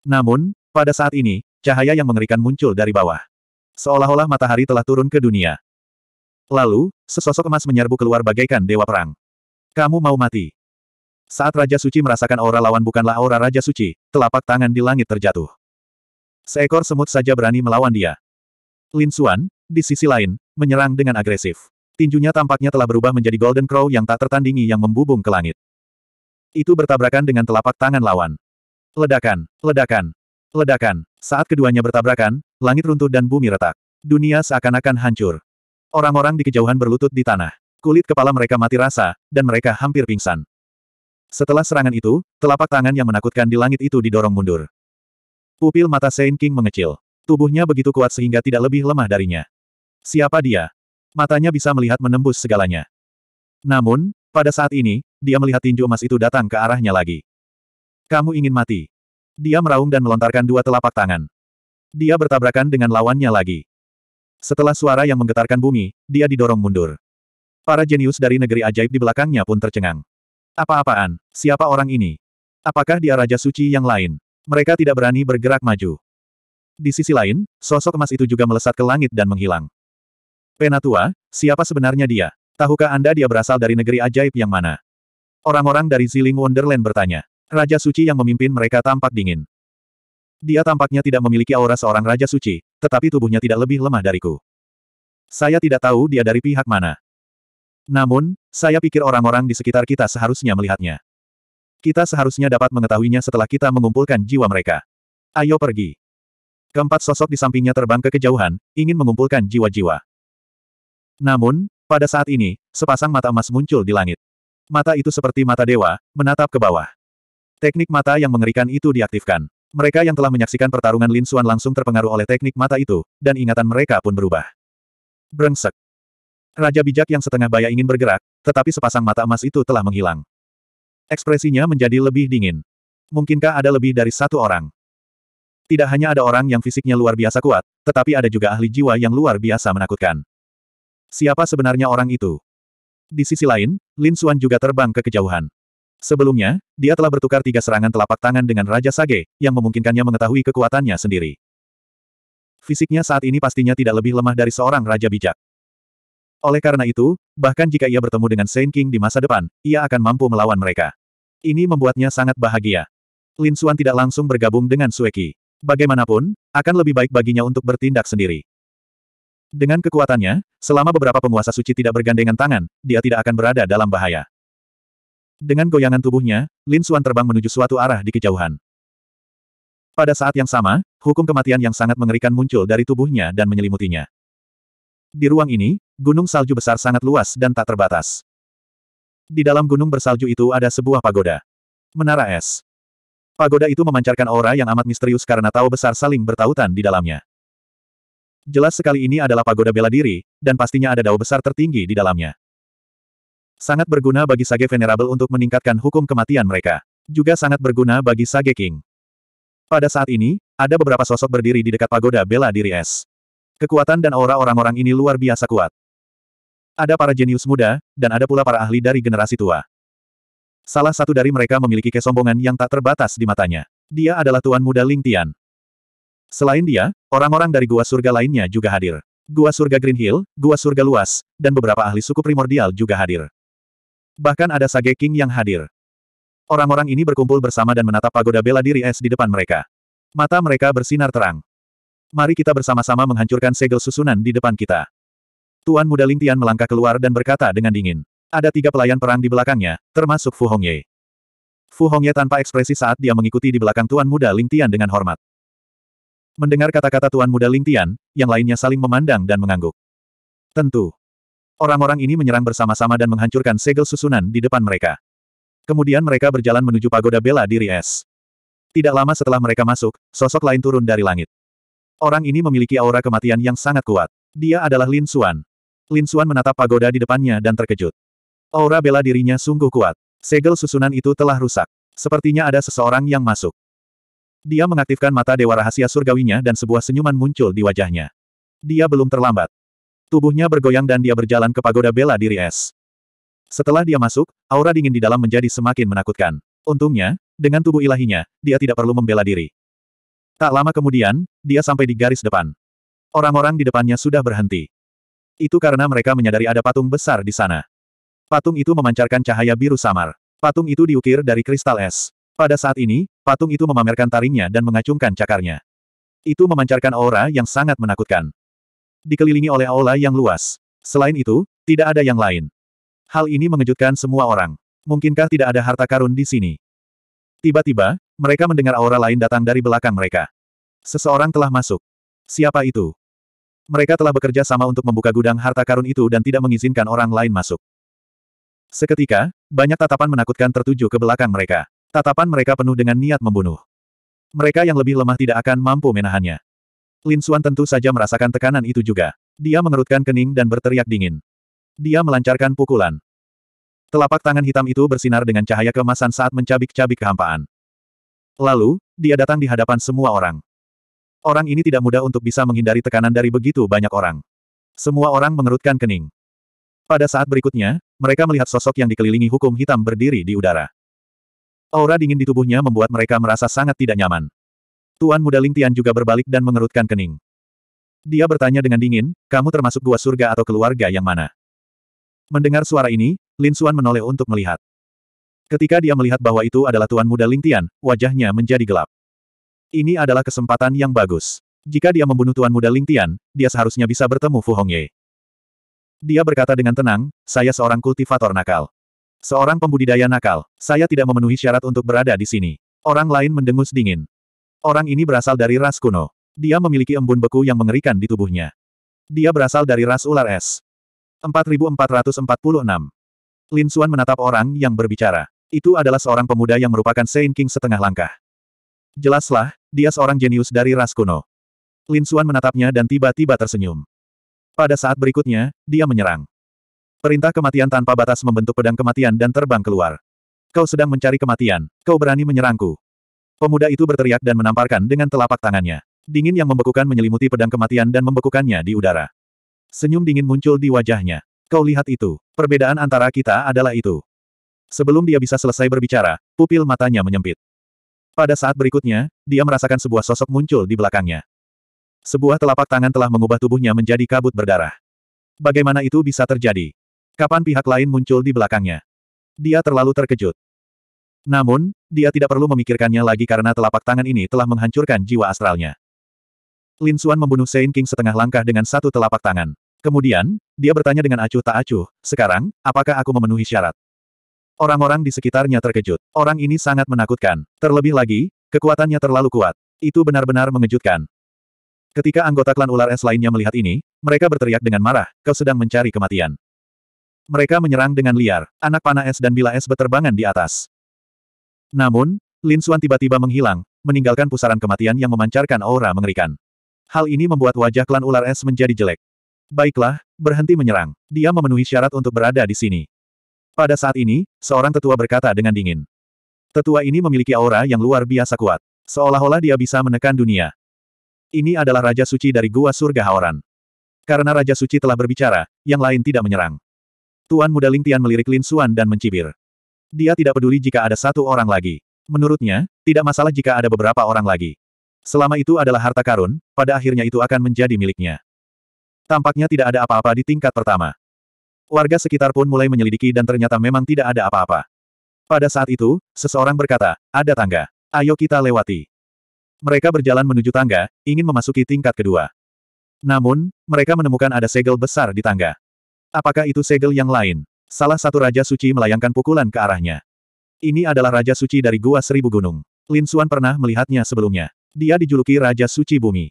A: Namun, pada saat ini, cahaya yang mengerikan muncul dari bawah. Seolah-olah matahari telah turun ke dunia. Lalu, sesosok emas menyerbu keluar bagaikan dewa perang. Kamu mau mati. Saat Raja Suci merasakan aura lawan bukanlah aura Raja Suci, telapak tangan di langit terjatuh. Seekor semut saja berani melawan dia. Lin Xuan, di sisi lain, menyerang dengan agresif. Tinjunya tampaknya telah berubah menjadi Golden Crow yang tak tertandingi yang membubung ke langit. Itu bertabrakan dengan telapak tangan lawan. Ledakan, ledakan, ledakan. Saat keduanya bertabrakan, langit runtuh dan bumi retak. Dunia seakan-akan hancur. Orang-orang di kejauhan berlutut di tanah. Kulit kepala mereka mati rasa, dan mereka hampir pingsan. Setelah serangan itu, telapak tangan yang menakutkan di langit itu didorong mundur. Pupil mata Saint King mengecil. Tubuhnya begitu kuat sehingga tidak lebih lemah darinya. Siapa dia? Matanya bisa melihat menembus segalanya. Namun, pada saat ini, dia melihat tinju emas itu datang ke arahnya lagi. Kamu ingin mati. Dia meraung dan melontarkan dua telapak tangan. Dia bertabrakan dengan lawannya lagi. Setelah suara yang menggetarkan bumi, dia didorong mundur. Para jenius dari negeri ajaib di belakangnya pun tercengang. Apa-apaan? Siapa orang ini? Apakah dia Raja Suci yang lain? Mereka tidak berani bergerak maju. Di sisi lain, sosok emas itu juga melesat ke langit dan menghilang. Penatua, siapa sebenarnya dia? Tahukah Anda dia berasal dari negeri ajaib yang mana? Orang-orang dari Ziling Wonderland bertanya. Raja Suci yang memimpin mereka tampak dingin. Dia tampaknya tidak memiliki aura seorang Raja Suci, tetapi tubuhnya tidak lebih lemah dariku. Saya tidak tahu dia dari pihak mana. Namun, saya pikir orang-orang di sekitar kita seharusnya melihatnya. Kita seharusnya dapat mengetahuinya setelah kita mengumpulkan jiwa mereka. Ayo pergi. Keempat sosok di sampingnya terbang ke kejauhan, ingin mengumpulkan jiwa-jiwa. Namun, pada saat ini, sepasang mata emas muncul di langit. Mata itu seperti mata dewa, menatap ke bawah. Teknik mata yang mengerikan itu diaktifkan. Mereka yang telah menyaksikan pertarungan Lin Xuan langsung terpengaruh oleh teknik mata itu, dan ingatan mereka pun berubah. Brengsek. Raja bijak yang setengah baya ingin bergerak, tetapi sepasang mata emas itu telah menghilang. Ekspresinya menjadi lebih dingin. Mungkinkah ada lebih dari satu orang? Tidak hanya ada orang yang fisiknya luar biasa kuat, tetapi ada juga ahli jiwa yang luar biasa menakutkan. Siapa sebenarnya orang itu? Di sisi lain, Lin Xuan juga terbang ke kejauhan. Sebelumnya, dia telah bertukar tiga serangan telapak tangan dengan Raja Sage, yang memungkinkannya mengetahui kekuatannya sendiri. Fisiknya saat ini pastinya tidak lebih lemah dari seorang Raja Bijak. Oleh karena itu, bahkan jika ia bertemu dengan Saint King di masa depan, ia akan mampu melawan mereka. Ini membuatnya sangat bahagia. Lin Xuan tidak langsung bergabung dengan Sueki. Bagaimanapun, akan lebih baik baginya untuk bertindak sendiri. Dengan kekuatannya, selama beberapa penguasa suci tidak bergandengan tangan, dia tidak akan berada dalam bahaya. Dengan goyangan tubuhnya, Lin Xuan terbang menuju suatu arah di kejauhan. Pada saat yang sama, hukum kematian yang sangat mengerikan muncul dari tubuhnya dan menyelimutinya. Di ruang ini, Gunung salju besar sangat luas dan tak terbatas. Di dalam gunung bersalju itu ada sebuah pagoda. Menara es. Pagoda itu memancarkan aura yang amat misterius karena tahu besar saling bertautan di dalamnya. Jelas sekali ini adalah pagoda bela diri, dan pastinya ada dao besar tertinggi di dalamnya. Sangat berguna bagi Sage Venerable untuk meningkatkan hukum kematian mereka. Juga sangat berguna bagi Sage King. Pada saat ini, ada beberapa sosok berdiri di dekat pagoda bela diri es. Kekuatan dan aura orang-orang ini luar biasa kuat. Ada para jenius muda, dan ada pula para ahli dari generasi tua. Salah satu dari mereka memiliki kesombongan yang tak terbatas di matanya. Dia adalah Tuan Muda Ling Tian. Selain dia, orang-orang dari Gua Surga lainnya juga hadir. Gua Surga Green Hill, Gua Surga Luas, dan beberapa ahli suku primordial juga hadir. Bahkan ada Sage King yang hadir. Orang-orang ini berkumpul bersama dan menatap pagoda bela diri es di depan mereka. Mata mereka bersinar terang. Mari kita bersama-sama menghancurkan segel susunan di depan kita. Tuan muda Ling Tian melangkah keluar dan berkata dengan dingin. Ada tiga pelayan perang di belakangnya, termasuk Fu Hongye. Fu Hongye tanpa ekspresi saat dia mengikuti di belakang Tuan muda Ling Tian dengan hormat. Mendengar kata-kata Tuan muda Ling Tian, yang lainnya saling memandang dan mengangguk. Tentu. Orang-orang ini menyerang bersama-sama dan menghancurkan segel susunan di depan mereka. Kemudian mereka berjalan menuju pagoda bela diri es. Tidak lama setelah mereka masuk, sosok lain turun dari langit. Orang ini memiliki aura kematian yang sangat kuat. Dia adalah Lin Xuan. Lin Xuan menatap pagoda di depannya dan terkejut. Aura bela dirinya sungguh kuat. Segel susunan itu telah rusak. Sepertinya ada seseorang yang masuk. Dia mengaktifkan mata dewa rahasia surgawinya dan sebuah senyuman muncul di wajahnya. Dia belum terlambat. Tubuhnya bergoyang dan dia berjalan ke pagoda bela diri es. Setelah dia masuk, aura dingin di dalam menjadi semakin menakutkan. Untungnya, dengan tubuh ilahinya, dia tidak perlu membela diri. Tak lama kemudian, dia sampai di garis depan. Orang-orang di depannya sudah berhenti. Itu karena mereka menyadari ada patung besar di sana. Patung itu memancarkan cahaya biru samar. Patung itu diukir dari kristal es. Pada saat ini, patung itu memamerkan taringnya dan mengacungkan cakarnya. Itu memancarkan aura yang sangat menakutkan. Dikelilingi oleh aula yang luas. Selain itu, tidak ada yang lain. Hal ini mengejutkan semua orang. Mungkinkah tidak ada harta karun di sini? Tiba-tiba, mereka mendengar aura lain datang dari belakang mereka. Seseorang telah masuk. Siapa itu? Mereka telah bekerja sama untuk membuka gudang harta karun itu dan tidak mengizinkan orang lain masuk. Seketika, banyak tatapan menakutkan tertuju ke belakang mereka. Tatapan mereka penuh dengan niat membunuh. Mereka yang lebih lemah tidak akan mampu menahannya. Lin Xuan tentu saja merasakan tekanan itu juga. Dia mengerutkan kening dan berteriak dingin. Dia melancarkan pukulan. Telapak tangan hitam itu bersinar dengan cahaya kemasan saat mencabik-cabik kehampaan. Lalu, dia datang di hadapan semua orang. Orang ini tidak mudah untuk bisa menghindari tekanan dari begitu banyak orang. Semua orang mengerutkan kening. Pada saat berikutnya, mereka melihat sosok yang dikelilingi hukum hitam berdiri di udara. Aura dingin di tubuhnya membuat mereka merasa sangat tidak nyaman. Tuan muda Ling Tian juga berbalik dan mengerutkan kening. Dia bertanya dengan dingin, kamu termasuk gua surga atau keluarga yang mana? Mendengar suara ini, Lin Xuan menoleh untuk melihat. Ketika dia melihat bahwa itu adalah tuan muda Ling Tian, wajahnya menjadi gelap. Ini adalah kesempatan yang bagus. Jika dia membunuh Tuan Muda Ling Tian, dia seharusnya bisa bertemu Fu Hongye. Dia berkata dengan tenang, saya seorang kultivator nakal. Seorang pembudidaya nakal, saya tidak memenuhi syarat untuk berada di sini. Orang lain mendengus dingin. Orang ini berasal dari ras kuno. Dia memiliki embun beku yang mengerikan di tubuhnya. Dia berasal dari ras ular es. 4446. Lin Xuan menatap orang yang berbicara. Itu adalah seorang pemuda yang merupakan Saint King setengah langkah. Jelaslah, dia seorang jenius dari ras kuno. Lin Suan menatapnya dan tiba-tiba tersenyum. Pada saat berikutnya, dia menyerang. Perintah kematian tanpa batas membentuk pedang kematian dan terbang keluar. Kau sedang mencari kematian, kau berani menyerangku. Pemuda itu berteriak dan menamparkan dengan telapak tangannya. Dingin yang membekukan menyelimuti pedang kematian dan membekukannya di udara. Senyum dingin muncul di wajahnya. Kau lihat itu, perbedaan antara kita adalah itu. Sebelum dia bisa selesai berbicara, pupil matanya menyempit. Pada saat berikutnya, dia merasakan sebuah sosok muncul di belakangnya. Sebuah telapak tangan telah mengubah tubuhnya menjadi kabut berdarah. Bagaimana itu bisa terjadi? Kapan pihak lain muncul di belakangnya? Dia terlalu terkejut. Namun, dia tidak perlu memikirkannya lagi karena telapak tangan ini telah menghancurkan jiwa astralnya. Lin Xuan membunuh Saint King setengah langkah dengan satu telapak tangan. Kemudian, dia bertanya dengan acuh tak acuh, sekarang, apakah aku memenuhi syarat? Orang-orang di sekitarnya terkejut. Orang ini sangat menakutkan. Terlebih lagi, kekuatannya terlalu kuat. Itu benar-benar mengejutkan. Ketika anggota klan ular es lainnya melihat ini, mereka berteriak dengan marah, kau sedang mencari kematian. Mereka menyerang dengan liar, anak panah es dan bila es berterbangan di atas. Namun, Lin Xuan tiba-tiba menghilang, meninggalkan pusaran kematian yang memancarkan aura mengerikan. Hal ini membuat wajah klan ular es menjadi jelek. Baiklah, berhenti menyerang. Dia memenuhi syarat untuk berada di sini. Pada saat ini, seorang tetua berkata dengan dingin. Tetua ini memiliki aura yang luar biasa kuat. Seolah-olah dia bisa menekan dunia. Ini adalah Raja Suci dari Gua Surga Haoran. Karena Raja Suci telah berbicara, yang lain tidak menyerang. Tuan Muda Ling Tian melirik Lin Suan dan mencibir. Dia tidak peduli jika ada satu orang lagi. Menurutnya, tidak masalah jika ada beberapa orang lagi. Selama itu adalah harta karun, pada akhirnya itu akan menjadi miliknya. Tampaknya tidak ada apa-apa di tingkat pertama. Warga sekitar pun mulai menyelidiki dan ternyata memang tidak ada apa-apa. Pada saat itu, seseorang berkata, ada tangga. Ayo kita lewati. Mereka berjalan menuju tangga, ingin memasuki tingkat kedua. Namun, mereka menemukan ada segel besar di tangga. Apakah itu segel yang lain? Salah satu Raja Suci melayangkan pukulan ke arahnya. Ini adalah Raja Suci dari Gua Seribu Gunung. Lin Xuan pernah melihatnya sebelumnya. Dia dijuluki Raja Suci Bumi.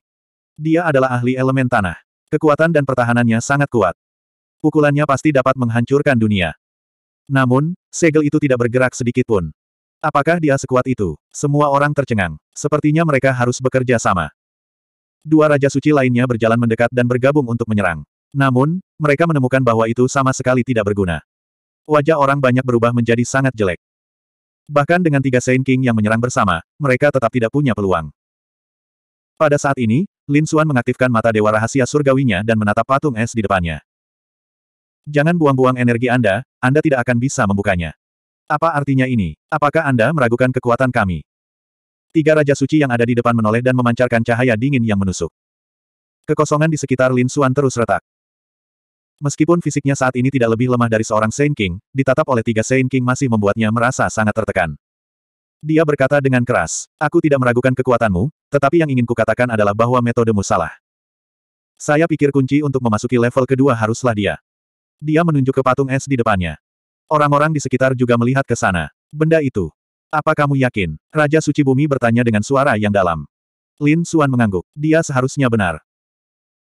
A: Dia adalah ahli elemen tanah. Kekuatan dan pertahanannya sangat kuat pukulannya pasti dapat menghancurkan dunia. Namun, segel itu tidak bergerak sedikit pun. Apakah dia sekuat itu? Semua orang tercengang. Sepertinya mereka harus bekerja sama. Dua Raja Suci lainnya berjalan mendekat dan bergabung untuk menyerang. Namun, mereka menemukan bahwa itu sama sekali tidak berguna. Wajah orang banyak berubah menjadi sangat jelek. Bahkan dengan tiga Saint King yang menyerang bersama, mereka tetap tidak punya peluang. Pada saat ini, Lin Xuan mengaktifkan mata dewa rahasia surgawinya dan menatap patung es di depannya. Jangan buang-buang energi Anda, Anda tidak akan bisa membukanya. Apa artinya ini? Apakah Anda meragukan kekuatan kami? Tiga Raja Suci yang ada di depan menoleh dan memancarkan cahaya dingin yang menusuk. Kekosongan di sekitar Lin Suan terus retak. Meskipun fisiknya saat ini tidak lebih lemah dari seorang Saint King, ditatap oleh tiga Saint King masih membuatnya merasa sangat tertekan. Dia berkata dengan keras, aku tidak meragukan kekuatanmu, tetapi yang ingin kukatakan adalah bahwa metodemu salah. Saya pikir kunci untuk memasuki level kedua haruslah dia. Dia menunjuk ke patung es di depannya. Orang-orang di sekitar juga melihat ke sana. Benda itu. Apa kamu yakin? Raja Suci Bumi bertanya dengan suara yang dalam. Lin Suan mengangguk. Dia seharusnya benar.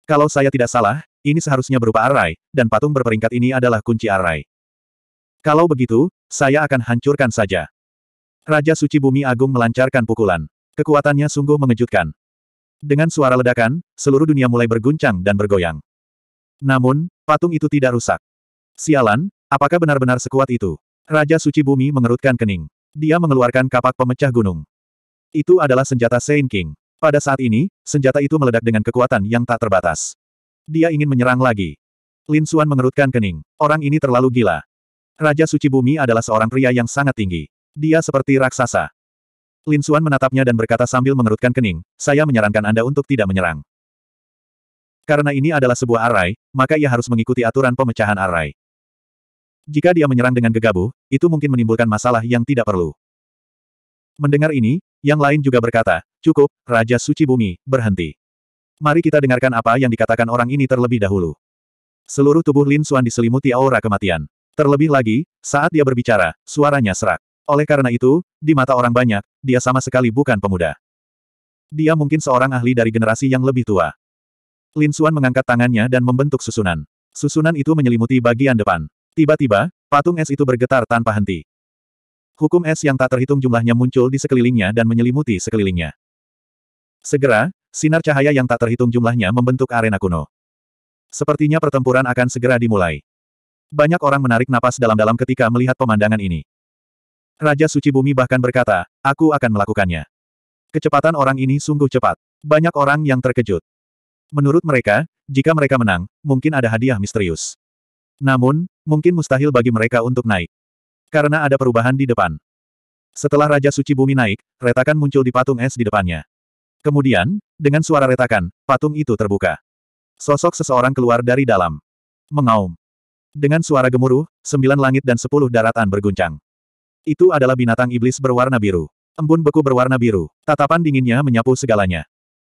A: Kalau saya tidak salah, ini seharusnya berupa arai, dan patung berperingkat ini adalah kunci arai. Kalau begitu, saya akan hancurkan saja. Raja Suci Bumi Agung melancarkan pukulan. Kekuatannya sungguh mengejutkan. Dengan suara ledakan, seluruh dunia mulai berguncang dan bergoyang. Namun, Patung itu tidak rusak. Sialan, apakah benar-benar sekuat itu? Raja Suci Bumi mengerutkan kening. Dia mengeluarkan kapak pemecah gunung. Itu adalah senjata Saint King. Pada saat ini, senjata itu meledak dengan kekuatan yang tak terbatas. Dia ingin menyerang lagi. Lin Suan mengerutkan kening. Orang ini terlalu gila. Raja Suci Bumi adalah seorang pria yang sangat tinggi. Dia seperti raksasa. Lin Suan menatapnya dan berkata sambil mengerutkan kening, saya menyarankan Anda untuk tidak menyerang. Karena ini adalah sebuah arai, maka ia harus mengikuti aturan pemecahan arai. Jika dia menyerang dengan gegabah, itu mungkin menimbulkan masalah yang tidak perlu. Mendengar ini, yang lain juga berkata, cukup, Raja Suci Bumi, berhenti. Mari kita dengarkan apa yang dikatakan orang ini terlebih dahulu. Seluruh tubuh Lin Suan diselimuti aura kematian. Terlebih lagi, saat dia berbicara, suaranya serak. Oleh karena itu, di mata orang banyak, dia sama sekali bukan pemuda. Dia mungkin seorang ahli dari generasi yang lebih tua. Lin Xuan mengangkat tangannya dan membentuk susunan. Susunan itu menyelimuti bagian depan. Tiba-tiba, patung es itu bergetar tanpa henti. Hukum es yang tak terhitung jumlahnya muncul di sekelilingnya dan menyelimuti sekelilingnya. Segera, sinar cahaya yang tak terhitung jumlahnya membentuk arena kuno. Sepertinya pertempuran akan segera dimulai. Banyak orang menarik napas dalam-dalam ketika melihat pemandangan ini. Raja Suci Bumi bahkan berkata, aku akan melakukannya. Kecepatan orang ini sungguh cepat. Banyak orang yang terkejut. Menurut mereka, jika mereka menang, mungkin ada hadiah misterius. Namun, mungkin mustahil bagi mereka untuk naik. Karena ada perubahan di depan. Setelah Raja Suci Bumi naik, retakan muncul di patung es di depannya. Kemudian, dengan suara retakan, patung itu terbuka. Sosok seseorang keluar dari dalam. Mengaum. Dengan suara gemuruh, sembilan langit dan sepuluh daratan berguncang. Itu adalah binatang iblis berwarna biru. Embun beku berwarna biru. Tatapan dinginnya menyapu segalanya.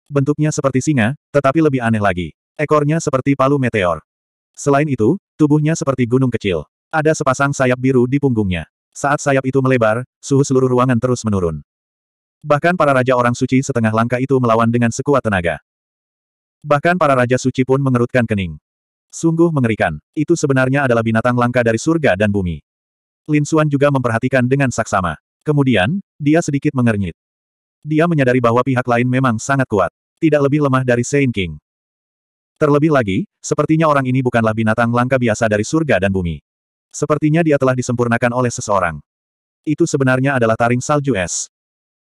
A: Bentuknya seperti singa, tetapi lebih aneh lagi. Ekornya seperti palu meteor. Selain itu, tubuhnya seperti gunung kecil. Ada sepasang sayap biru di punggungnya. Saat sayap itu melebar, suhu seluruh ruangan terus menurun. Bahkan para raja orang suci setengah langkah itu melawan dengan sekuat tenaga. Bahkan para raja suci pun mengerutkan kening. Sungguh mengerikan, itu sebenarnya adalah binatang langka dari surga dan bumi. Lin Suan juga memperhatikan dengan saksama. Kemudian, dia sedikit mengernyit. Dia menyadari bahwa pihak lain memang sangat kuat. Tidak lebih lemah dari Saint King. Terlebih lagi, sepertinya orang ini bukanlah binatang langka biasa dari surga dan bumi. Sepertinya dia telah disempurnakan oleh seseorang. Itu sebenarnya adalah taring salju es.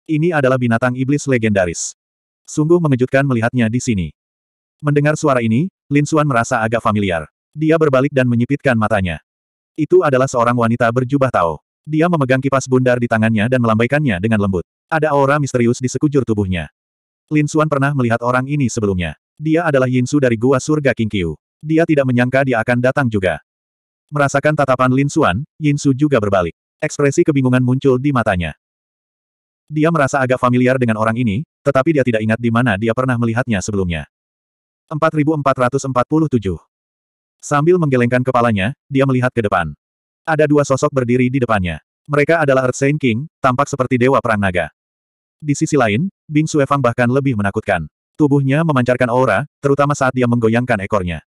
A: Ini adalah binatang iblis legendaris. Sungguh mengejutkan melihatnya di sini. Mendengar suara ini, Lin Xuan merasa agak familiar. Dia berbalik dan menyipitkan matanya. Itu adalah seorang wanita berjubah tao. Dia memegang kipas bundar di tangannya dan melambaikannya dengan lembut. Ada aura misterius di sekujur tubuhnya. Lin Suan pernah melihat orang ini sebelumnya. Dia adalah Yin Su dari Gua Surga King Kiu. Dia tidak menyangka dia akan datang juga. Merasakan tatapan Lin Xuan, Su juga berbalik. Ekspresi kebingungan muncul di matanya. Dia merasa agak familiar dengan orang ini, tetapi dia tidak ingat di mana dia pernah melihatnya sebelumnya. 4447 Sambil menggelengkan kepalanya, dia melihat ke depan. Ada dua sosok berdiri di depannya. Mereka adalah Earth Saint King, tampak seperti Dewa Perang Naga. Di sisi lain, Bing Suefang bahkan lebih menakutkan. Tubuhnya memancarkan aura, terutama saat dia menggoyangkan ekornya.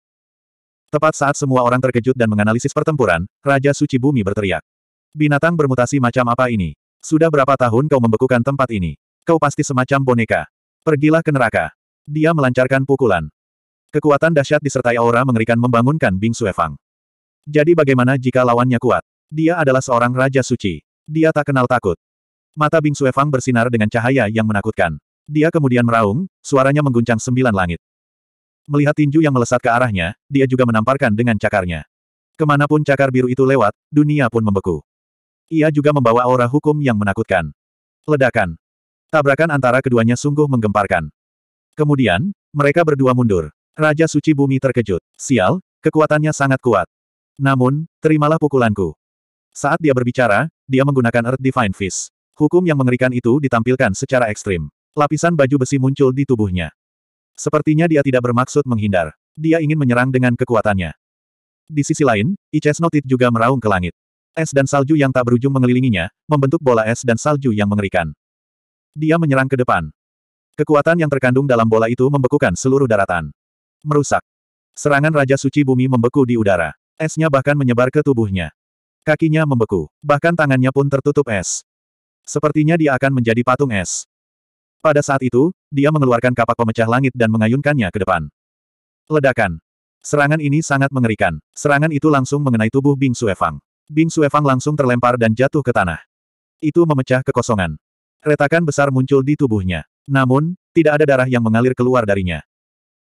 A: Tepat saat semua orang terkejut dan menganalisis pertempuran, Raja Suci Bumi berteriak. Binatang bermutasi macam apa ini? Sudah berapa tahun kau membekukan tempat ini? Kau pasti semacam boneka. Pergilah ke neraka. Dia melancarkan pukulan. Kekuatan dahsyat disertai aura mengerikan membangunkan Bing Suefang. Jadi bagaimana jika lawannya kuat? Dia adalah seorang Raja Suci. Dia tak kenal takut. Mata Bing Suefang bersinar dengan cahaya yang menakutkan. Dia kemudian meraung, suaranya mengguncang sembilan langit. Melihat tinju yang melesat ke arahnya, dia juga menamparkan dengan cakarnya. Kemanapun cakar biru itu lewat, dunia pun membeku. Ia juga membawa aura hukum yang menakutkan. Ledakan. Tabrakan antara keduanya sungguh menggemparkan. Kemudian, mereka berdua mundur. Raja Suci Bumi terkejut. Sial, kekuatannya sangat kuat. Namun, terimalah pukulanku. Saat dia berbicara, dia menggunakan Earth Divine Fist. Hukum yang mengerikan itu ditampilkan secara ekstrim. Lapisan baju besi muncul di tubuhnya. Sepertinya dia tidak bermaksud menghindar. Dia ingin menyerang dengan kekuatannya. Di sisi lain, Notit juga meraung ke langit. Es dan salju yang tak berujung mengelilinginya, membentuk bola es dan salju yang mengerikan. Dia menyerang ke depan. Kekuatan yang terkandung dalam bola itu membekukan seluruh daratan. Merusak. Serangan Raja Suci Bumi membeku di udara. Esnya bahkan menyebar ke tubuhnya. Kakinya membeku, bahkan tangannya pun tertutup es. Sepertinya dia akan menjadi patung es. Pada saat itu, dia mengeluarkan kapak pemecah langit dan mengayunkannya ke depan. Ledakan. Serangan ini sangat mengerikan. Serangan itu langsung mengenai tubuh Bing Suefang. Bing Suefang langsung terlempar dan jatuh ke tanah. Itu memecah kekosongan. Retakan besar muncul di tubuhnya. Namun, tidak ada darah yang mengalir keluar darinya.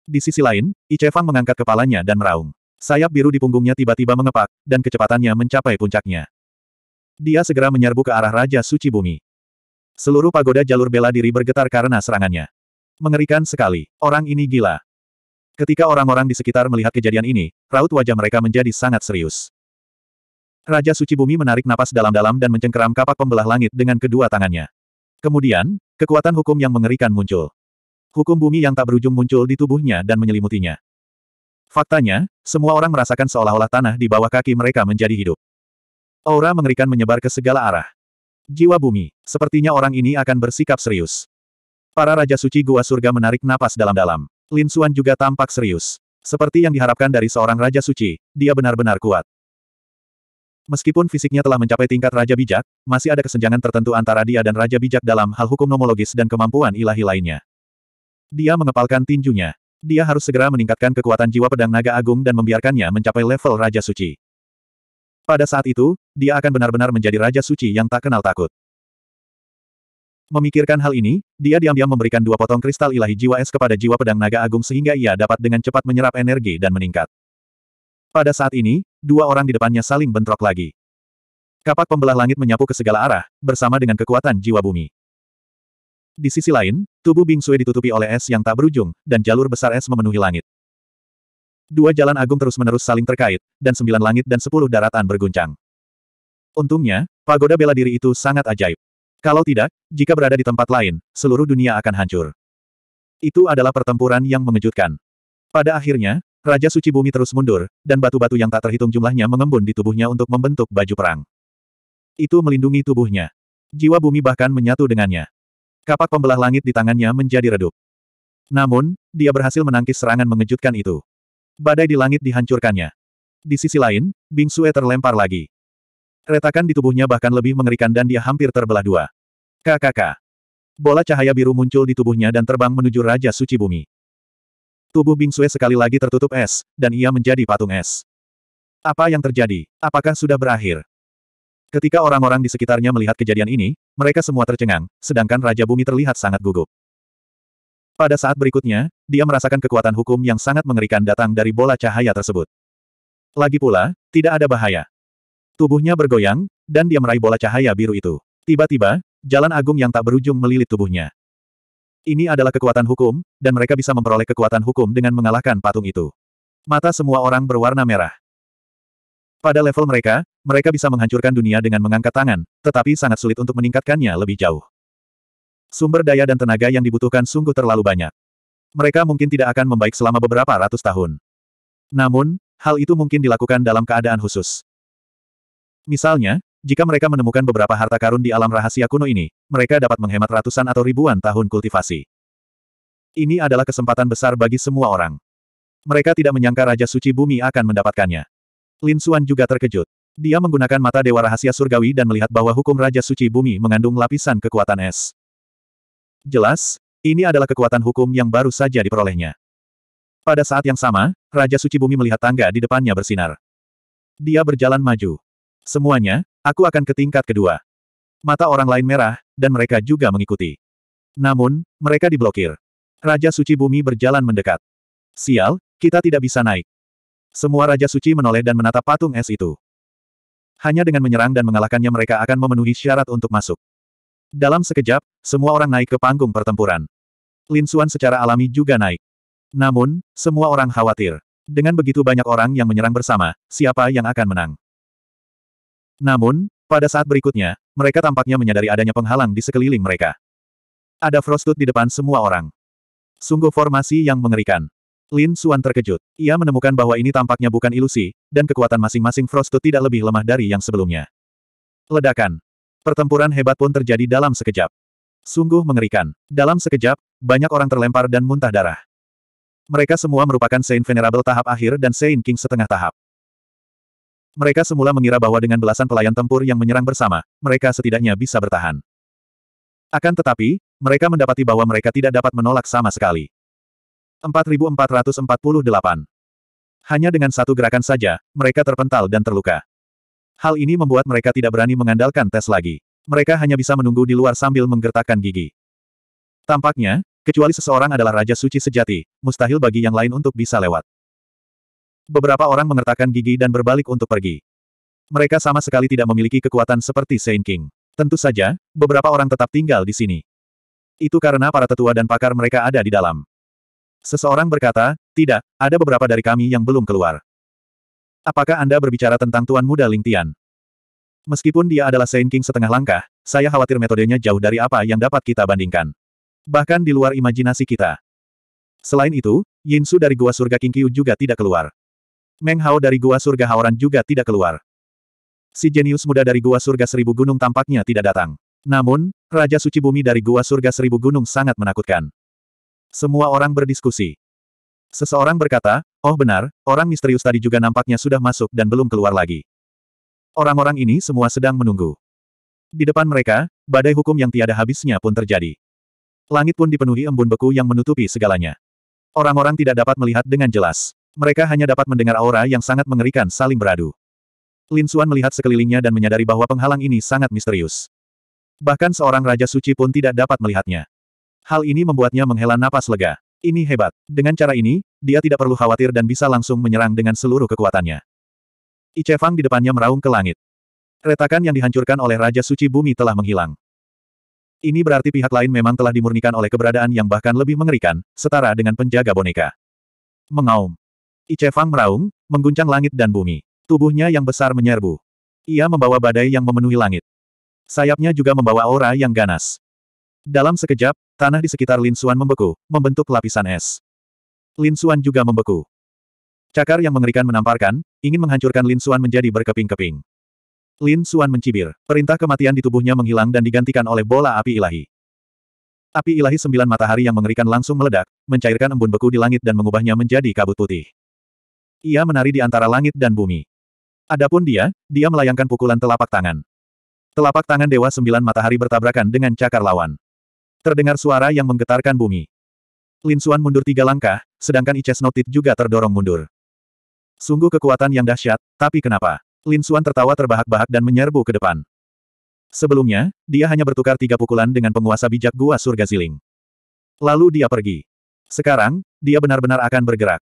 A: Di sisi lain, Icefang mengangkat kepalanya dan meraung. Sayap biru di punggungnya tiba-tiba mengepak, dan kecepatannya mencapai puncaknya. Dia segera menyerbu ke arah Raja Suci Bumi. Seluruh pagoda jalur bela diri bergetar karena serangannya. Mengerikan sekali. Orang ini gila. Ketika orang-orang di sekitar melihat kejadian ini, raut wajah mereka menjadi sangat serius. Raja Suci Bumi menarik napas dalam-dalam dan mencengkeram kapak pembelah langit dengan kedua tangannya. Kemudian, kekuatan hukum yang mengerikan muncul. Hukum bumi yang tak berujung muncul di tubuhnya dan menyelimutinya. Faktanya, semua orang merasakan seolah-olah tanah di bawah kaki mereka menjadi hidup. Aura mengerikan menyebar ke segala arah. Jiwa bumi, sepertinya orang ini akan bersikap serius. Para Raja Suci Gua Surga menarik napas dalam-dalam. Lin Suan juga tampak serius. Seperti yang diharapkan dari seorang Raja Suci, dia benar-benar kuat. Meskipun fisiknya telah mencapai tingkat Raja Bijak, masih ada kesenjangan tertentu antara dia dan Raja Bijak dalam hal hukum nomologis dan kemampuan ilahi lainnya. Dia mengepalkan tinjunya. Dia harus segera meningkatkan kekuatan jiwa pedang naga agung dan membiarkannya mencapai level Raja Suci. Pada saat itu, dia akan benar-benar menjadi raja suci yang tak kenal takut. Memikirkan hal ini, dia diam-diam memberikan dua potong kristal ilahi jiwa es kepada jiwa pedang naga agung sehingga ia dapat dengan cepat menyerap energi dan meningkat. Pada saat ini, dua orang di depannya saling bentrok lagi. Kapak pembelah langit menyapu ke segala arah, bersama dengan kekuatan jiwa bumi. Di sisi lain, tubuh Bing Sui ditutupi oleh es yang tak berujung, dan jalur besar es memenuhi langit. Dua jalan agung terus-menerus saling terkait, dan sembilan langit dan sepuluh daratan berguncang. Untungnya, pagoda bela diri itu sangat ajaib. Kalau tidak, jika berada di tempat lain, seluruh dunia akan hancur. Itu adalah pertempuran yang mengejutkan. Pada akhirnya, Raja Suci Bumi terus mundur, dan batu-batu yang tak terhitung jumlahnya mengembun di tubuhnya untuk membentuk baju perang. Itu melindungi tubuhnya. Jiwa bumi bahkan menyatu dengannya. Kapak pembelah langit di tangannya menjadi redup. Namun, dia berhasil menangkis serangan mengejutkan itu. Badai di langit dihancurkannya. Di sisi lain, Bing Sue terlempar lagi. Retakan di tubuhnya bahkan lebih mengerikan dan dia hampir terbelah dua. KKK. Bola cahaya biru muncul di tubuhnya dan terbang menuju Raja Suci Bumi. Tubuh Bing Sue sekali lagi tertutup es, dan ia menjadi patung es. Apa yang terjadi? Apakah sudah berakhir? Ketika orang-orang di sekitarnya melihat kejadian ini, mereka semua tercengang, sedangkan Raja Bumi terlihat sangat gugup. Pada saat berikutnya, dia merasakan kekuatan hukum yang sangat mengerikan datang dari bola cahaya tersebut. Lagi pula, tidak ada bahaya. Tubuhnya bergoyang, dan dia meraih bola cahaya biru itu. Tiba-tiba, jalan agung yang tak berujung melilit tubuhnya. Ini adalah kekuatan hukum, dan mereka bisa memperoleh kekuatan hukum dengan mengalahkan patung itu. Mata semua orang berwarna merah. Pada level mereka, mereka bisa menghancurkan dunia dengan mengangkat tangan, tetapi sangat sulit untuk meningkatkannya lebih jauh. Sumber daya dan tenaga yang dibutuhkan sungguh terlalu banyak. Mereka mungkin tidak akan membaik selama beberapa ratus tahun. Namun, hal itu mungkin dilakukan dalam keadaan khusus. Misalnya, jika mereka menemukan beberapa harta karun di alam rahasia kuno ini, mereka dapat menghemat ratusan atau ribuan tahun kultivasi. Ini adalah kesempatan besar bagi semua orang. Mereka tidak menyangka Raja Suci Bumi akan mendapatkannya. Lin Suan juga terkejut. Dia menggunakan mata Dewa Rahasia Surgawi dan melihat bahwa hukum Raja Suci Bumi mengandung lapisan kekuatan es. Jelas, ini adalah kekuatan hukum yang baru saja diperolehnya. Pada saat yang sama, Raja Suci Bumi melihat tangga di depannya bersinar. Dia berjalan maju. Semuanya, aku akan ke tingkat kedua. Mata orang lain merah, dan mereka juga mengikuti. Namun, mereka diblokir. Raja Suci Bumi berjalan mendekat. Sial, kita tidak bisa naik. Semua Raja Suci menoleh dan menatap patung es itu. Hanya dengan menyerang dan mengalahkannya mereka akan memenuhi syarat untuk masuk. Dalam sekejap, semua orang naik ke panggung pertempuran. Lin Suan secara alami juga naik. Namun, semua orang khawatir. Dengan begitu banyak orang yang menyerang bersama, siapa yang akan menang? Namun, pada saat berikutnya, mereka tampaknya menyadari adanya penghalang di sekeliling mereka. Ada Frostut di depan semua orang. Sungguh formasi yang mengerikan. Lin Suan terkejut. Ia menemukan bahwa ini tampaknya bukan ilusi, dan kekuatan masing-masing Frostut tidak lebih lemah dari yang sebelumnya. Ledakan. Pertempuran hebat pun terjadi dalam sekejap. Sungguh mengerikan. Dalam sekejap, banyak orang terlempar dan muntah darah. Mereka semua merupakan Saint Venerable tahap akhir dan Saint King setengah tahap. Mereka semula mengira bahwa dengan belasan pelayan tempur yang menyerang bersama, mereka setidaknya bisa bertahan. Akan tetapi, mereka mendapati bahwa mereka tidak dapat menolak sama sekali. 4448 Hanya dengan satu gerakan saja, mereka terpental dan terluka. Hal ini membuat mereka tidak berani mengandalkan tes lagi. Mereka hanya bisa menunggu di luar sambil menggertakkan gigi. Tampaknya, Kecuali seseorang adalah Raja Suci sejati, mustahil bagi yang lain untuk bisa lewat. Beberapa orang mengertakkan gigi dan berbalik untuk pergi. Mereka sama sekali tidak memiliki kekuatan seperti Saint King. Tentu saja, beberapa orang tetap tinggal di sini. Itu karena para tetua dan pakar mereka ada di dalam. Seseorang berkata, tidak, ada beberapa dari kami yang belum keluar. Apakah Anda berbicara tentang Tuan Muda Ling Tian? Meskipun dia adalah Saint King setengah langkah, saya khawatir metodenya jauh dari apa yang dapat kita bandingkan bahkan di luar imajinasi kita. Selain itu, Yinsu dari Gua Surga Kingqiu juga tidak keluar. Meng Hao dari Gua Surga Haoran juga tidak keluar. Si jenius muda dari Gua Surga Seribu Gunung tampaknya tidak datang. Namun, Raja Suci Bumi dari Gua Surga Seribu Gunung sangat menakutkan. Semua orang berdiskusi. Seseorang berkata, oh benar, orang misterius tadi juga nampaknya sudah masuk dan belum keluar lagi. Orang-orang ini semua sedang menunggu. Di depan mereka, badai hukum yang tiada habisnya pun terjadi. Langit pun dipenuhi embun beku yang menutupi segalanya. Orang-orang tidak dapat melihat dengan jelas. Mereka hanya dapat mendengar aura yang sangat mengerikan saling beradu. Lin Xuan melihat sekelilingnya dan menyadari bahwa penghalang ini sangat misterius. Bahkan seorang Raja Suci pun tidak dapat melihatnya. Hal ini membuatnya menghela napas lega. Ini hebat. Dengan cara ini, dia tidak perlu khawatir dan bisa langsung menyerang dengan seluruh kekuatannya. Icefang di depannya meraung ke langit. Retakan yang dihancurkan oleh Raja Suci Bumi telah menghilang. Ini berarti pihak lain memang telah dimurnikan oleh keberadaan yang bahkan lebih mengerikan, setara dengan penjaga boneka. Mengaum. Icefang meraung, mengguncang langit dan bumi. Tubuhnya yang besar menyerbu. Ia membawa badai yang memenuhi langit. Sayapnya juga membawa aura yang ganas. Dalam sekejap, tanah di sekitar Lin Xuan membeku, membentuk lapisan es. Lin Xuan juga membeku. Cakar yang mengerikan menamparkan, ingin menghancurkan Lin Xuan menjadi berkeping-keping. Lin Suan mencibir. Perintah kematian di tubuhnya menghilang dan digantikan oleh bola api ilahi. Api ilahi sembilan matahari yang mengerikan langsung meledak, mencairkan embun beku di langit dan mengubahnya menjadi kabut putih. Ia menari di antara langit dan bumi. Adapun dia, dia melayangkan pukulan telapak tangan. Telapak tangan Dewa Sembilan Matahari bertabrakan dengan cakar lawan. Terdengar suara yang menggetarkan bumi. Lin Suan mundur tiga langkah, sedangkan Ices Notit juga terdorong mundur. Sungguh kekuatan yang dahsyat, tapi kenapa? Lin Suan tertawa terbahak-bahak dan menyerbu ke depan. Sebelumnya, dia hanya bertukar tiga pukulan dengan penguasa bijak gua surga ziling. Lalu dia pergi. Sekarang, dia benar-benar akan bergerak.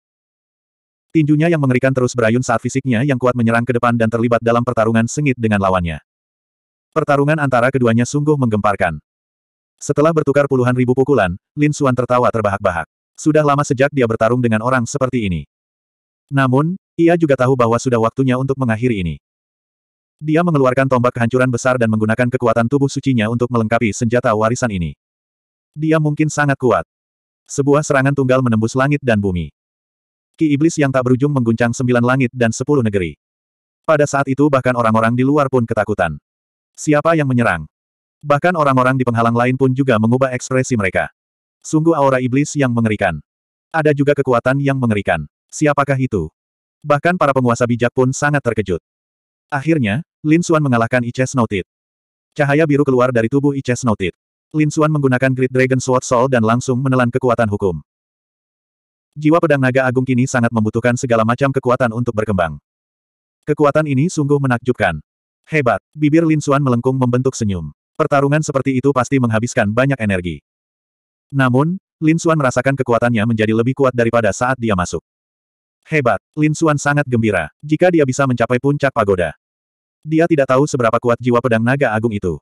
A: Tinjunya yang mengerikan terus berayun saat fisiknya yang kuat menyerang ke depan dan terlibat dalam pertarungan sengit dengan lawannya. Pertarungan antara keduanya sungguh menggemparkan. Setelah bertukar puluhan ribu pukulan, Lin Suan tertawa terbahak-bahak. Sudah lama sejak dia bertarung dengan orang seperti ini. Namun, ia juga tahu bahwa sudah waktunya untuk mengakhiri ini. Dia mengeluarkan tombak kehancuran besar dan menggunakan kekuatan tubuh sucinya untuk melengkapi senjata warisan ini. Dia mungkin sangat kuat. Sebuah serangan tunggal menembus langit dan bumi. Ki Iblis yang tak berujung mengguncang sembilan langit dan sepuluh negeri. Pada saat itu bahkan orang-orang di luar pun ketakutan. Siapa yang menyerang? Bahkan orang-orang di penghalang lain pun juga mengubah ekspresi mereka. Sungguh aura iblis yang mengerikan. Ada juga kekuatan yang mengerikan. Siapakah itu? Bahkan para penguasa bijak pun sangat terkejut. Akhirnya, Lin Xuan mengalahkan Ice Snowtit. Cahaya biru keluar dari tubuh Ice Snowtit. Lin Xuan menggunakan Great Dragon Sword Soul dan langsung menelan kekuatan hukum. Jiwa pedang naga agung kini sangat membutuhkan segala macam kekuatan untuk berkembang. Kekuatan ini sungguh menakjubkan. Hebat, bibir Lin Xuan melengkung membentuk senyum. Pertarungan seperti itu pasti menghabiskan banyak energi. Namun, Lin Xuan merasakan kekuatannya menjadi lebih kuat daripada saat dia masuk. Hebat, Lin Suan sangat gembira, jika dia bisa mencapai puncak pagoda. Dia tidak tahu seberapa kuat jiwa pedang naga agung itu.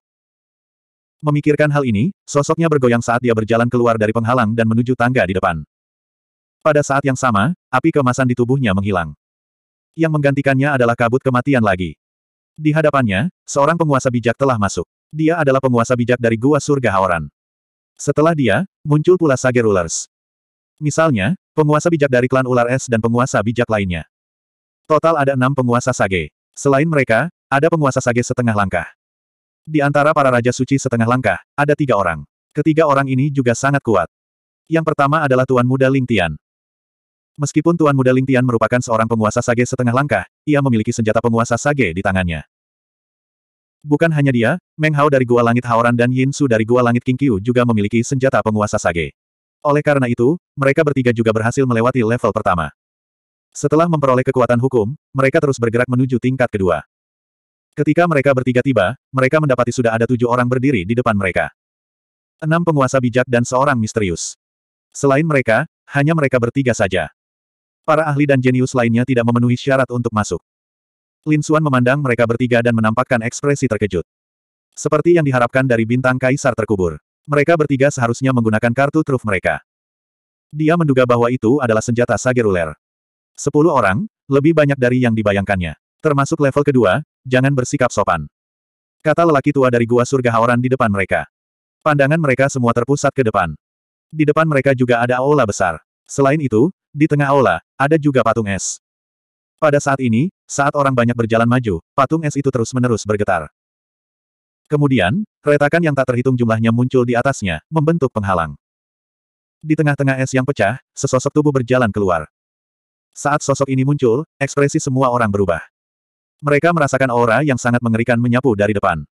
A: Memikirkan hal ini, sosoknya bergoyang saat dia berjalan keluar dari penghalang dan menuju tangga di depan. Pada saat yang sama, api kemasan di tubuhnya menghilang. Yang menggantikannya adalah kabut kematian lagi. Di hadapannya, seorang penguasa bijak telah masuk. Dia adalah penguasa bijak dari Gua Surga Haoran. Setelah dia, muncul pula Sage Rulers. Misalnya, Penguasa bijak dari klan ular es dan penguasa bijak lainnya. Total ada enam penguasa sage. Selain mereka, ada penguasa sage setengah langkah. Di antara para raja suci setengah langkah, ada tiga orang. Ketiga orang ini juga sangat kuat. Yang pertama adalah Tuan Muda Ling Tian. Meskipun Tuan Muda Ling Tian merupakan seorang penguasa sage setengah langkah, ia memiliki senjata penguasa sage di tangannya. Bukan hanya dia, Meng Hao dari Gua Langit Haoran dan Yin Su dari Gua Langit Kiu juga memiliki senjata penguasa sage. Oleh karena itu, mereka bertiga juga berhasil melewati level pertama. Setelah memperoleh kekuatan hukum, mereka terus bergerak menuju tingkat kedua. Ketika mereka bertiga tiba, mereka mendapati sudah ada tujuh orang berdiri di depan mereka. Enam penguasa bijak dan seorang misterius. Selain mereka, hanya mereka bertiga saja. Para ahli dan jenius lainnya tidak memenuhi syarat untuk masuk. Lin Xuan memandang mereka bertiga dan menampakkan ekspresi terkejut. Seperti yang diharapkan dari bintang kaisar terkubur. Mereka bertiga seharusnya menggunakan kartu truf mereka. Dia menduga bahwa itu adalah senjata Sageruler. Sepuluh orang, lebih banyak dari yang dibayangkannya. Termasuk level kedua, jangan bersikap sopan. Kata lelaki tua dari gua surga Haoran di depan mereka. Pandangan mereka semua terpusat ke depan. Di depan mereka juga ada aula besar. Selain itu, di tengah aula, ada juga patung es. Pada saat ini, saat orang banyak berjalan maju, patung es itu terus-menerus bergetar. Kemudian, retakan yang tak terhitung jumlahnya muncul di atasnya, membentuk penghalang. Di tengah-tengah es yang pecah, sesosok tubuh berjalan keluar. Saat sosok ini muncul, ekspresi semua orang berubah. Mereka merasakan aura yang sangat mengerikan menyapu dari depan.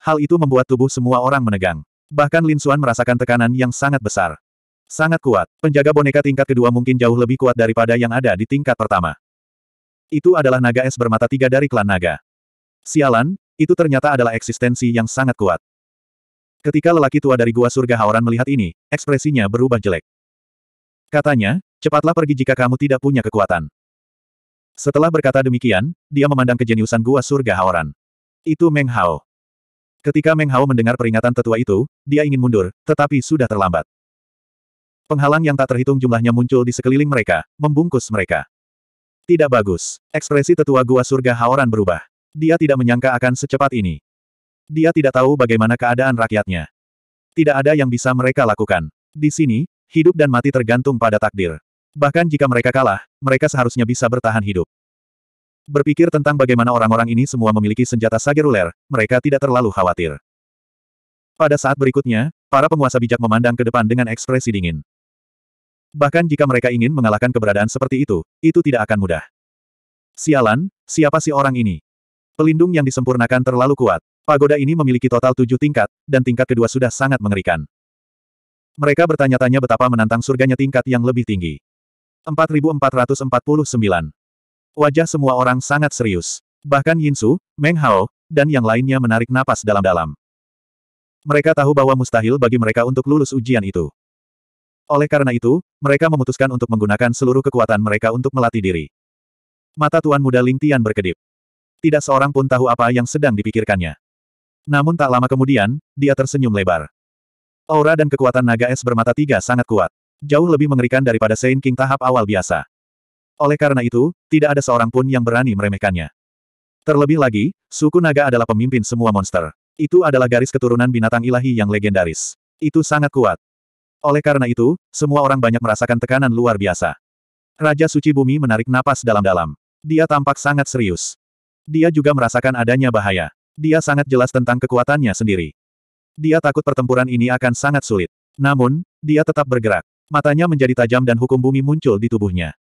A: Hal itu membuat tubuh semua orang menegang. Bahkan Lin Xuan merasakan tekanan yang sangat besar. Sangat kuat, penjaga boneka tingkat kedua mungkin jauh lebih kuat daripada yang ada di tingkat pertama. Itu adalah naga es bermata tiga dari klan naga. Sialan, itu ternyata adalah eksistensi yang sangat kuat. Ketika lelaki tua dari gua surga Haoran melihat ini, ekspresinya berubah jelek. Katanya, cepatlah pergi jika kamu tidak punya kekuatan. Setelah berkata demikian, dia memandang kejeniusan gua surga Haoran. Itu Meng Hao. Ketika Meng Hao mendengar peringatan tetua itu, dia ingin mundur, tetapi sudah terlambat. Penghalang yang tak terhitung jumlahnya muncul di sekeliling mereka, membungkus mereka. Tidak bagus. Ekspresi tetua gua surga Haoran berubah. Dia tidak menyangka akan secepat ini. Dia tidak tahu bagaimana keadaan rakyatnya. Tidak ada yang bisa mereka lakukan. Di sini, hidup dan mati tergantung pada takdir. Bahkan jika mereka kalah, mereka seharusnya bisa bertahan hidup. Berpikir tentang bagaimana orang-orang ini semua memiliki senjata sageruler, mereka tidak terlalu khawatir. Pada saat berikutnya, para penguasa bijak memandang ke depan dengan ekspresi dingin. Bahkan jika mereka ingin mengalahkan keberadaan seperti itu, itu tidak akan mudah. Sialan, siapa sih orang ini? Pelindung yang disempurnakan terlalu kuat. Pagoda ini memiliki total tujuh tingkat, dan tingkat kedua sudah sangat mengerikan. Mereka bertanya-tanya betapa menantang surganya tingkat yang lebih tinggi. 4449. Wajah semua orang sangat serius. Bahkan Yinsu, Meng Hao, dan yang lainnya menarik napas dalam-dalam. Mereka tahu bahwa mustahil bagi mereka untuk lulus ujian itu. Oleh karena itu, mereka memutuskan untuk menggunakan seluruh kekuatan mereka untuk melatih diri. Mata Tuan Muda Ling Tian berkedip. Tidak seorang pun tahu apa yang sedang dipikirkannya. Namun tak lama kemudian, dia tersenyum lebar. Aura dan kekuatan naga es bermata tiga sangat kuat. Jauh lebih mengerikan daripada Saint King tahap awal biasa. Oleh karena itu, tidak ada seorang pun yang berani meremehkannya. Terlebih lagi, suku naga adalah pemimpin semua monster. Itu adalah garis keturunan binatang ilahi yang legendaris. Itu sangat kuat. Oleh karena itu, semua orang banyak merasakan tekanan luar biasa. Raja Suci Bumi menarik napas dalam-dalam. Dia tampak sangat serius. Dia juga merasakan adanya bahaya. Dia sangat jelas tentang kekuatannya sendiri. Dia takut pertempuran ini akan sangat sulit. Namun, dia tetap bergerak. Matanya menjadi tajam dan hukum bumi muncul di tubuhnya.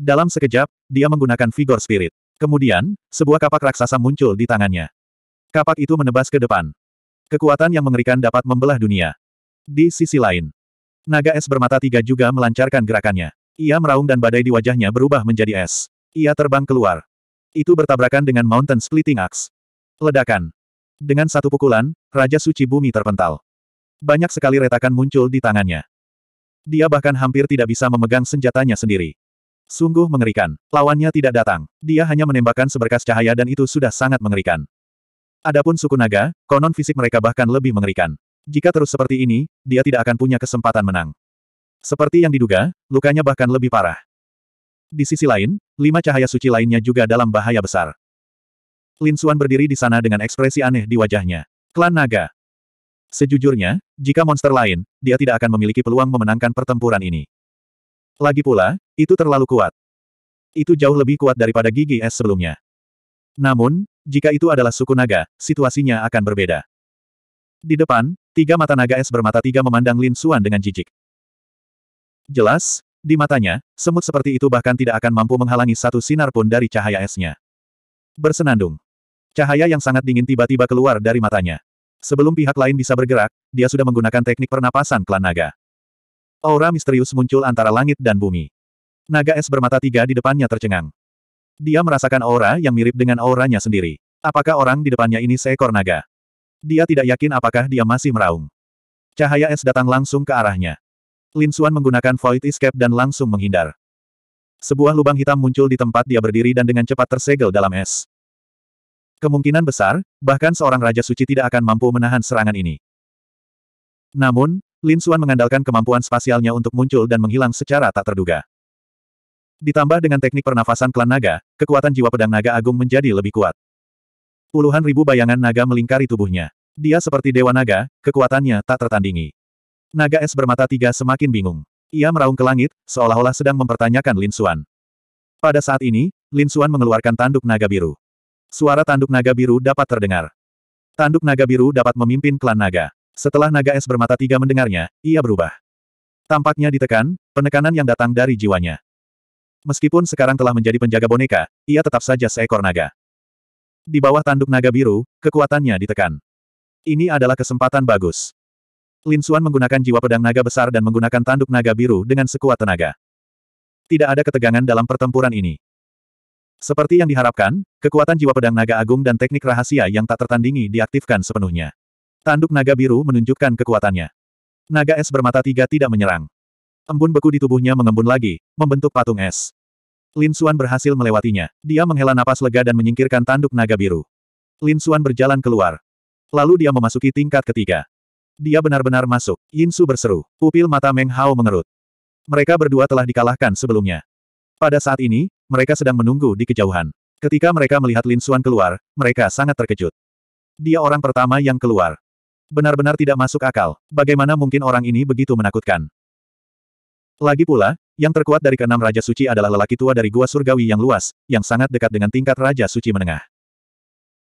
A: Dalam sekejap, dia menggunakan vigor spirit. Kemudian, sebuah kapak raksasa muncul di tangannya. Kapak itu menebas ke depan. Kekuatan yang mengerikan dapat membelah dunia. Di sisi lain, naga es bermata tiga juga melancarkan gerakannya. Ia meraung dan badai di wajahnya berubah menjadi es. Ia terbang keluar. Itu bertabrakan dengan Mountain Splitting Axe. Ledakan. Dengan satu pukulan, Raja Suci Bumi terpental. Banyak sekali retakan muncul di tangannya. Dia bahkan hampir tidak bisa memegang senjatanya sendiri. Sungguh mengerikan. Lawannya tidak datang. Dia hanya menembakkan seberkas cahaya dan itu sudah sangat mengerikan. Adapun suku naga, konon fisik mereka bahkan lebih mengerikan. Jika terus seperti ini, dia tidak akan punya kesempatan menang. Seperti yang diduga, lukanya bahkan lebih parah. Di sisi lain, lima cahaya suci lainnya juga dalam bahaya besar. Lin Suan berdiri di sana dengan ekspresi aneh di wajahnya. Klan Naga. Sejujurnya, jika monster lain, dia tidak akan memiliki peluang memenangkan pertempuran ini. Lagi pula, itu terlalu kuat. Itu jauh lebih kuat daripada gigi es sebelumnya. Namun, jika itu adalah suku naga, situasinya akan berbeda. Di depan, tiga mata naga es bermata tiga memandang Lin Suan dengan jijik. Jelas, di matanya, semut seperti itu bahkan tidak akan mampu menghalangi satu sinar pun dari cahaya esnya. Bersenandung. Cahaya yang sangat dingin tiba-tiba keluar dari matanya. Sebelum pihak lain bisa bergerak, dia sudah menggunakan teknik pernapasan klan naga. Aura misterius muncul antara langit dan bumi. Naga es bermata tiga di depannya tercengang. Dia merasakan aura yang mirip dengan auranya sendiri. Apakah orang di depannya ini seekor naga? Dia tidak yakin apakah dia masih meraung. Cahaya es datang langsung ke arahnya. Lin Xuan menggunakan Void Escape dan langsung menghindar. Sebuah lubang hitam muncul di tempat dia berdiri dan dengan cepat tersegel dalam es. Kemungkinan besar, bahkan seorang Raja Suci tidak akan mampu menahan serangan ini. Namun, Lin Xuan mengandalkan kemampuan spasialnya untuk muncul dan menghilang secara tak terduga. Ditambah dengan teknik pernafasan klan naga, kekuatan jiwa pedang naga agung menjadi lebih kuat. Puluhan ribu bayangan naga melingkari tubuhnya. Dia seperti dewa naga, kekuatannya tak tertandingi. Naga es bermata tiga semakin bingung. Ia meraung ke langit, seolah-olah sedang mempertanyakan Lin Xuan. Pada saat ini, Lin Xuan mengeluarkan tanduk naga biru. Suara tanduk naga biru dapat terdengar. Tanduk naga biru dapat memimpin klan naga. Setelah naga es bermata tiga mendengarnya, ia berubah. Tampaknya ditekan, penekanan yang datang dari jiwanya. Meskipun sekarang telah menjadi penjaga boneka, ia tetap saja seekor naga. Di bawah tanduk naga biru, kekuatannya ditekan. Ini adalah kesempatan bagus. Lin Xuan menggunakan jiwa pedang naga besar dan menggunakan tanduk naga biru dengan sekuat tenaga. Tidak ada ketegangan dalam pertempuran ini. Seperti yang diharapkan, kekuatan jiwa pedang naga agung dan teknik rahasia yang tak tertandingi diaktifkan sepenuhnya. Tanduk naga biru menunjukkan kekuatannya. Naga es bermata tiga tidak menyerang. Embun beku di tubuhnya mengembun lagi, membentuk patung es. Lin Xuan berhasil melewatinya. Dia menghela napas lega dan menyingkirkan tanduk naga biru. Lin Xuan berjalan keluar. Lalu dia memasuki tingkat ketiga. Dia benar-benar masuk. Yinsu berseru. Pupil mata Meng Hao mengerut. Mereka berdua telah dikalahkan sebelumnya. Pada saat ini, mereka sedang menunggu di kejauhan. Ketika mereka melihat Lin Xuan keluar, mereka sangat terkejut. Dia orang pertama yang keluar. Benar-benar tidak masuk akal. Bagaimana mungkin orang ini begitu menakutkan? Lagi pula, yang terkuat dari keenam Raja Suci adalah lelaki tua dari Gua Surgawi yang luas, yang sangat dekat dengan tingkat Raja Suci Menengah.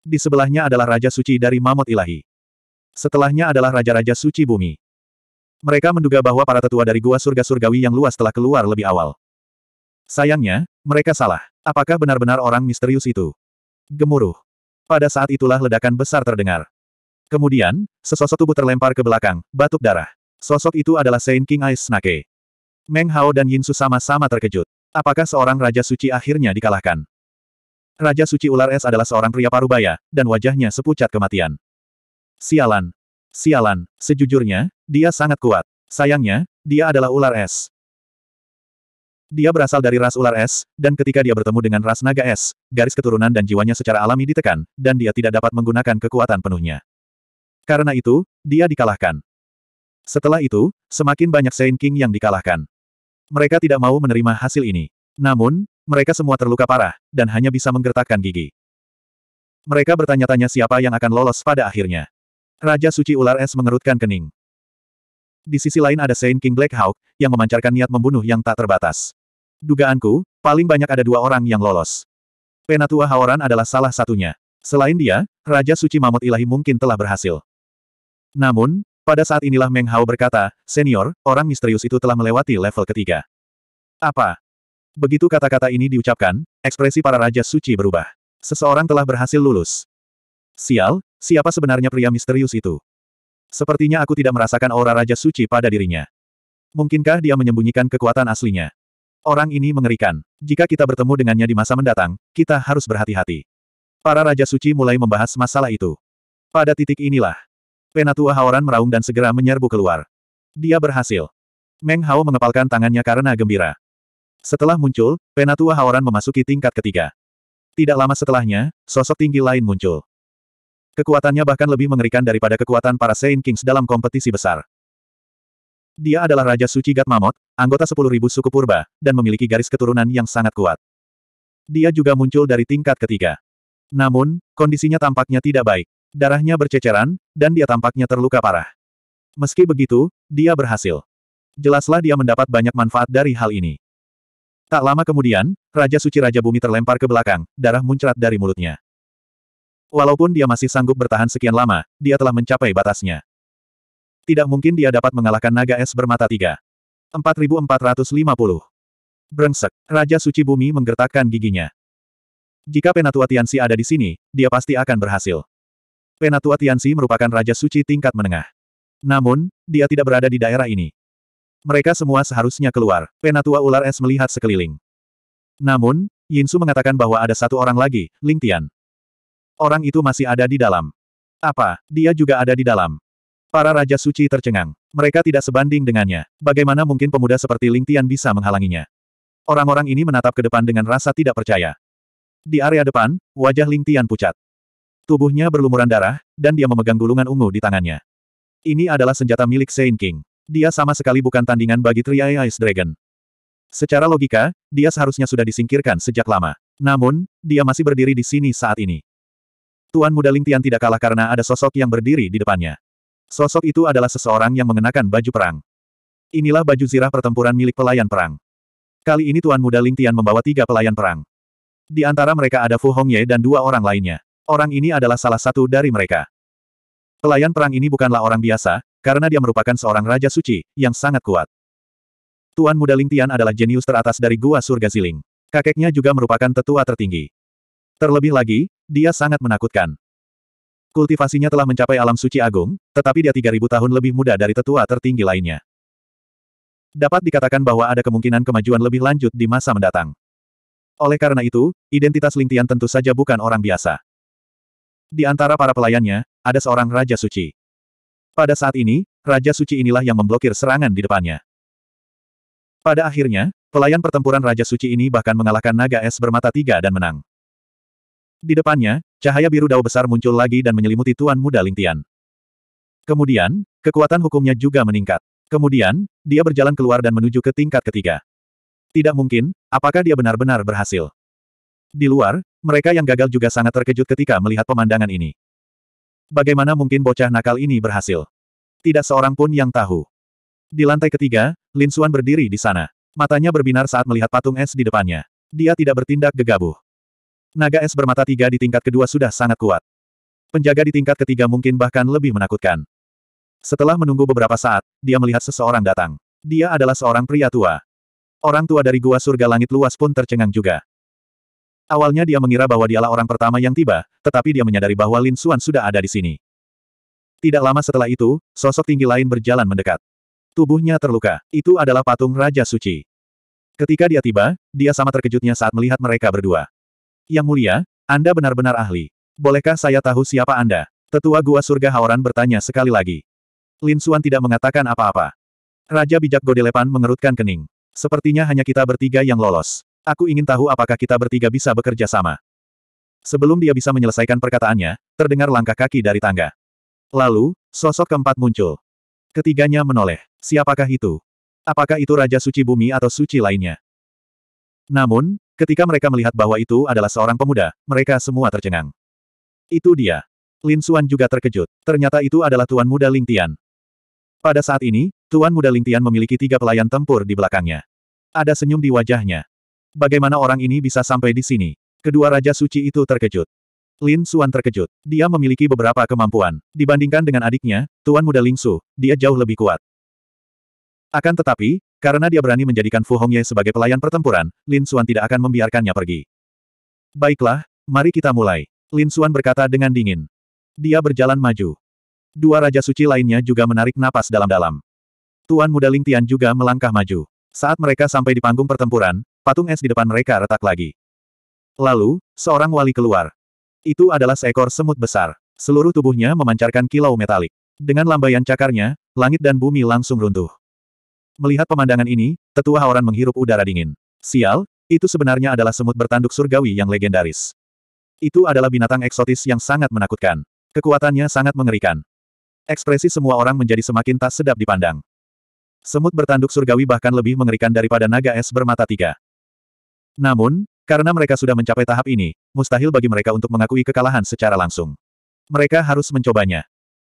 A: Di sebelahnya adalah Raja Suci dari Mamot Ilahi. Setelahnya adalah raja-raja suci bumi. Mereka menduga bahwa para tetua dari gua surga-surgawi yang luas telah keluar lebih awal. Sayangnya, mereka salah. Apakah benar-benar orang misterius itu? Gemuruh. Pada saat itulah ledakan besar terdengar. Kemudian, sesosok tubuh terlempar ke belakang, batuk darah. Sosok itu adalah Saint King Ice Snake. Meng Hao dan Yin Su sama-sama terkejut. Apakah seorang Raja Suci akhirnya dikalahkan? Raja Suci Ular Es adalah seorang pria parubaya, dan wajahnya sepucat kematian. Sialan. Sialan, sejujurnya, dia sangat kuat. Sayangnya, dia adalah ular es. Dia berasal dari ras ular es, dan ketika dia bertemu dengan ras naga es, garis keturunan dan jiwanya secara alami ditekan, dan dia tidak dapat menggunakan kekuatan penuhnya. Karena itu, dia dikalahkan. Setelah itu, semakin banyak Saint King yang dikalahkan. Mereka tidak mau menerima hasil ini. Namun, mereka semua terluka parah, dan hanya bisa menggertakkan gigi. Mereka bertanya-tanya siapa yang akan lolos pada akhirnya. Raja Suci Ular Es mengerutkan kening. Di sisi lain ada Saint King Black Hawk, yang memancarkan niat membunuh yang tak terbatas. Dugaanku, paling banyak ada dua orang yang lolos. Penatua Haoran adalah salah satunya. Selain dia, Raja Suci Mamut Ilahi mungkin telah berhasil. Namun, pada saat inilah Meng Hao berkata, Senior, orang misterius itu telah melewati level ketiga. Apa? Begitu kata-kata ini diucapkan, ekspresi para Raja Suci berubah. Seseorang telah berhasil lulus. Sial, Siapa sebenarnya pria misterius itu? Sepertinya aku tidak merasakan aura Raja Suci pada dirinya. Mungkinkah dia menyembunyikan kekuatan aslinya? Orang ini mengerikan. Jika kita bertemu dengannya di masa mendatang, kita harus berhati-hati. Para Raja Suci mulai membahas masalah itu. Pada titik inilah, Penatua Haoran meraung dan segera menyerbu keluar. Dia berhasil. Meng Hao mengepalkan tangannya karena gembira. Setelah muncul, Penatua Haoran memasuki tingkat ketiga. Tidak lama setelahnya, sosok tinggi lain muncul. Kekuatannya bahkan lebih mengerikan daripada kekuatan para Saint Kings dalam kompetisi besar. Dia adalah Raja Suci Gatmamot, anggota 10.000 suku purba, dan memiliki garis keturunan yang sangat kuat. Dia juga muncul dari tingkat ketiga. Namun, kondisinya tampaknya tidak baik. Darahnya berceceran, dan dia tampaknya terluka parah. Meski begitu, dia berhasil. Jelaslah dia mendapat banyak manfaat dari hal ini. Tak lama kemudian, Raja Suci Raja Bumi terlempar ke belakang, darah muncrat dari mulutnya. Walaupun dia masih sanggup bertahan sekian lama, dia telah mencapai batasnya. Tidak mungkin dia dapat mengalahkan naga es bermata tiga. 4450. Brengsek, Raja Suci Bumi menggertakkan giginya. Jika Penatua Tiansi ada di sini, dia pasti akan berhasil. Penatua Tiansi merupakan Raja Suci tingkat menengah. Namun, dia tidak berada di daerah ini. Mereka semua seharusnya keluar. Penatua Ular Es melihat sekeliling. Namun, Yinsu mengatakan bahwa ada satu orang lagi, Ling Tian. Orang itu masih ada di dalam. Apa, dia juga ada di dalam? Para Raja Suci tercengang. Mereka tidak sebanding dengannya. Bagaimana mungkin pemuda seperti Ling Tian bisa menghalanginya? Orang-orang ini menatap ke depan dengan rasa tidak percaya. Di area depan, wajah Ling Tian pucat. Tubuhnya berlumuran darah, dan dia memegang gulungan ungu di tangannya. Ini adalah senjata milik Saint King. Dia sama sekali bukan tandingan bagi Triai Ice Dragon. Secara logika, dia seharusnya sudah disingkirkan sejak lama. Namun, dia masih berdiri di sini saat ini. Tuan Muda Ling Tian tidak kalah karena ada sosok yang berdiri di depannya. Sosok itu adalah seseorang yang mengenakan baju perang. Inilah baju zirah pertempuran milik pelayan perang. Kali ini Tuan Muda Ling Tian membawa tiga pelayan perang. Di antara mereka ada Fu Hongye dan dua orang lainnya. Orang ini adalah salah satu dari mereka. Pelayan perang ini bukanlah orang biasa, karena dia merupakan seorang raja suci, yang sangat kuat. Tuan Muda Ling Tian adalah jenius teratas dari Gua Surga Ziling. Kakeknya juga merupakan tetua tertinggi. Terlebih lagi, dia sangat menakutkan. Kultivasinya telah mencapai alam suci agung, tetapi dia 3000 tahun lebih muda dari tetua tertinggi lainnya. Dapat dikatakan bahwa ada kemungkinan kemajuan lebih lanjut di masa mendatang. Oleh karena itu, identitas Lingtian tentu saja bukan orang biasa. Di antara para pelayannya, ada seorang Raja Suci. Pada saat ini, Raja Suci inilah yang memblokir serangan di depannya. Pada akhirnya, pelayan pertempuran Raja Suci ini bahkan mengalahkan naga es bermata tiga dan menang. Di depannya, cahaya biru dao besar muncul lagi dan menyelimuti Tuan Muda Lingtian. Kemudian, kekuatan hukumnya juga meningkat. Kemudian, dia berjalan keluar dan menuju ke tingkat ketiga. Tidak mungkin, apakah dia benar-benar berhasil. Di luar, mereka yang gagal juga sangat terkejut ketika melihat pemandangan ini. Bagaimana mungkin bocah nakal ini berhasil? Tidak seorang pun yang tahu. Di lantai ketiga, Lin Suan berdiri di sana. Matanya berbinar saat melihat patung es di depannya. Dia tidak bertindak gegabah. Naga es bermata tiga di tingkat kedua sudah sangat kuat. Penjaga di tingkat ketiga mungkin bahkan lebih menakutkan. Setelah menunggu beberapa saat, dia melihat seseorang datang. Dia adalah seorang pria tua. Orang tua dari gua surga langit luas pun tercengang juga. Awalnya dia mengira bahwa dialah orang pertama yang tiba, tetapi dia menyadari bahwa Lin Xuan sudah ada di sini. Tidak lama setelah itu, sosok tinggi lain berjalan mendekat. Tubuhnya terluka. Itu adalah patung Raja Suci. Ketika dia tiba, dia sama terkejutnya saat melihat mereka berdua. Yang mulia, Anda benar-benar ahli. Bolehkah saya tahu siapa Anda? Tetua Gua Surga Haoran bertanya sekali lagi. Lin Suan tidak mengatakan apa-apa. Raja bijak Godelepan mengerutkan kening. Sepertinya hanya kita bertiga yang lolos. Aku ingin tahu apakah kita bertiga bisa bekerja sama. Sebelum dia bisa menyelesaikan perkataannya, terdengar langkah kaki dari tangga. Lalu, sosok keempat muncul. Ketiganya menoleh. Siapakah itu? Apakah itu Raja Suci Bumi atau Suci lainnya? Namun, Ketika mereka melihat bahwa itu adalah seorang pemuda, mereka semua tercengang. Itu dia. Lin Xuan juga terkejut. Ternyata itu adalah Tuan Muda Ling Tian. Pada saat ini, Tuan Muda Ling Tian memiliki tiga pelayan tempur di belakangnya. Ada senyum di wajahnya. Bagaimana orang ini bisa sampai di sini? Kedua Raja Suci itu terkejut. Lin Xuan terkejut. Dia memiliki beberapa kemampuan. Dibandingkan dengan adiknya, Tuan Muda Ling Su, dia jauh lebih kuat. Akan tetapi, karena dia berani menjadikan Fu Hongye sebagai pelayan pertempuran, Lin Xuan tidak akan membiarkannya pergi. Baiklah, mari kita mulai. Lin Xuan berkata dengan dingin. Dia berjalan maju. Dua Raja Suci lainnya juga menarik napas dalam-dalam. Tuan Muda Ling Tian juga melangkah maju. Saat mereka sampai di panggung pertempuran, patung es di depan mereka retak lagi. Lalu, seorang wali keluar. Itu adalah seekor semut besar. Seluruh tubuhnya memancarkan kilau metalik. Dengan lambaian cakarnya, langit dan bumi langsung runtuh. Melihat pemandangan ini, tetua Haoran menghirup udara dingin. Sial, itu sebenarnya adalah semut bertanduk surgawi yang legendaris. Itu adalah binatang eksotis yang sangat menakutkan. Kekuatannya sangat mengerikan. Ekspresi semua orang menjadi semakin tak sedap dipandang. Semut bertanduk surgawi bahkan lebih mengerikan daripada naga es bermata tiga. Namun, karena mereka sudah mencapai tahap ini, mustahil bagi mereka untuk mengakui kekalahan secara langsung. Mereka harus mencobanya.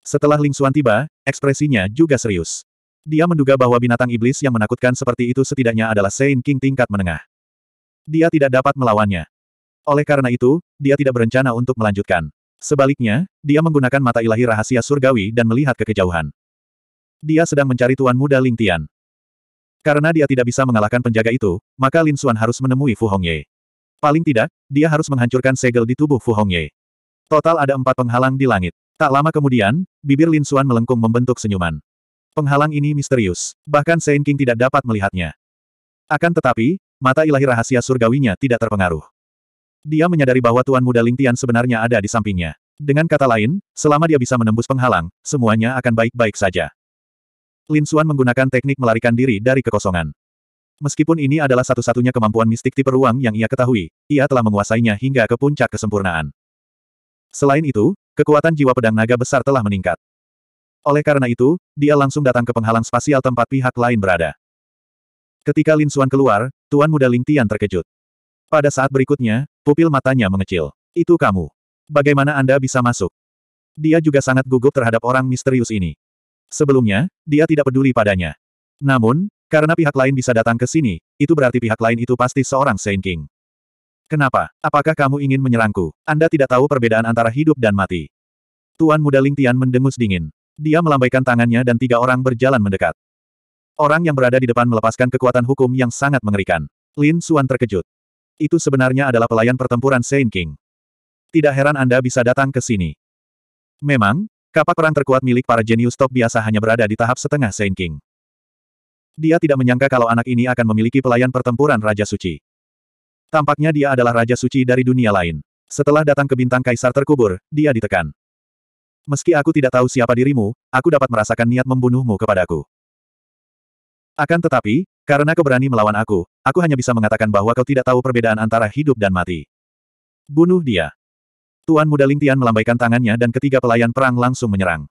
A: Setelah Ling Xuan tiba, ekspresinya juga serius. Dia menduga bahwa binatang iblis yang menakutkan seperti itu setidaknya adalah Sein King tingkat menengah. Dia tidak dapat melawannya. Oleh karena itu, dia tidak berencana untuk melanjutkan. Sebaliknya, dia menggunakan mata ilahi rahasia surgawi dan melihat ke kejauhan. Dia sedang mencari Tuan Muda Ling Tian. Karena dia tidak bisa mengalahkan penjaga itu, maka Lin Xuan harus menemui Fu Hongye. Paling tidak, dia harus menghancurkan segel di tubuh Fu Hongye. Total ada empat penghalang di langit. Tak lama kemudian, bibir Lin Xuan melengkung membentuk senyuman. Penghalang ini misterius. Bahkan Saint King tidak dapat melihatnya. Akan tetapi, mata ilahi rahasia surgawinya tidak terpengaruh. Dia menyadari bahwa Tuan Muda Ling Tian sebenarnya ada di sampingnya. Dengan kata lain, selama dia bisa menembus penghalang, semuanya akan baik-baik saja. Lin Xuan menggunakan teknik melarikan diri dari kekosongan. Meskipun ini adalah satu-satunya kemampuan mistik tipe ruang yang ia ketahui, ia telah menguasainya hingga ke puncak kesempurnaan. Selain itu, kekuatan jiwa pedang naga besar telah meningkat. Oleh karena itu, dia langsung datang ke penghalang spasial tempat pihak lain berada. Ketika Lin Xuan keluar, Tuan Muda Ling Tian terkejut. Pada saat berikutnya, pupil matanya mengecil. Itu kamu. Bagaimana Anda bisa masuk? Dia juga sangat gugup terhadap orang misterius ini. Sebelumnya, dia tidak peduli padanya. Namun, karena pihak lain bisa datang ke sini, itu berarti pihak lain itu pasti seorang Saint King. Kenapa? Apakah kamu ingin menyerangku? Anda tidak tahu perbedaan antara hidup dan mati. Tuan Muda Ling Tian mendengus dingin. Dia melambaikan tangannya dan tiga orang berjalan mendekat. Orang yang berada di depan melepaskan kekuatan hukum yang sangat mengerikan. Lin Suan terkejut. Itu sebenarnya adalah pelayan pertempuran Saint King. Tidak heran Anda bisa datang ke sini. Memang, kapak perang terkuat milik para jenius top biasa hanya berada di tahap setengah Saint King. Dia tidak menyangka kalau anak ini akan memiliki pelayan pertempuran Raja Suci. Tampaknya dia adalah Raja Suci dari dunia lain. Setelah datang ke bintang Kaisar terkubur, dia ditekan. Meski aku tidak tahu siapa dirimu, aku dapat merasakan niat membunuhmu kepadaku. Akan tetapi, karena kau berani melawan aku, aku hanya bisa mengatakan bahwa kau tidak tahu perbedaan antara hidup dan mati. Bunuh dia. Tuan muda Lingtian melambaikan tangannya dan ketiga pelayan perang langsung menyerang.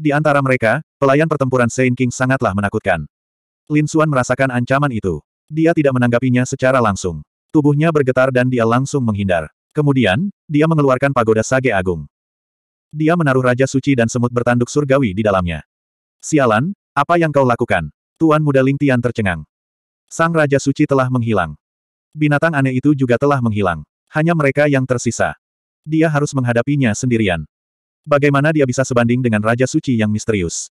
A: Di antara mereka, pelayan pertempuran Saint King sangatlah menakutkan. Lin Xuan merasakan ancaman itu. Dia tidak menanggapinya secara langsung. Tubuhnya bergetar dan dia langsung menghindar. Kemudian, dia mengeluarkan pagoda sage agung. Dia menaruh Raja Suci dan semut bertanduk surgawi di dalamnya. Sialan, apa yang kau lakukan? Tuan muda Ling Tian tercengang. Sang Raja Suci telah menghilang. Binatang aneh itu juga telah menghilang. Hanya mereka yang tersisa. Dia harus menghadapinya sendirian. Bagaimana dia bisa sebanding dengan Raja Suci yang misterius?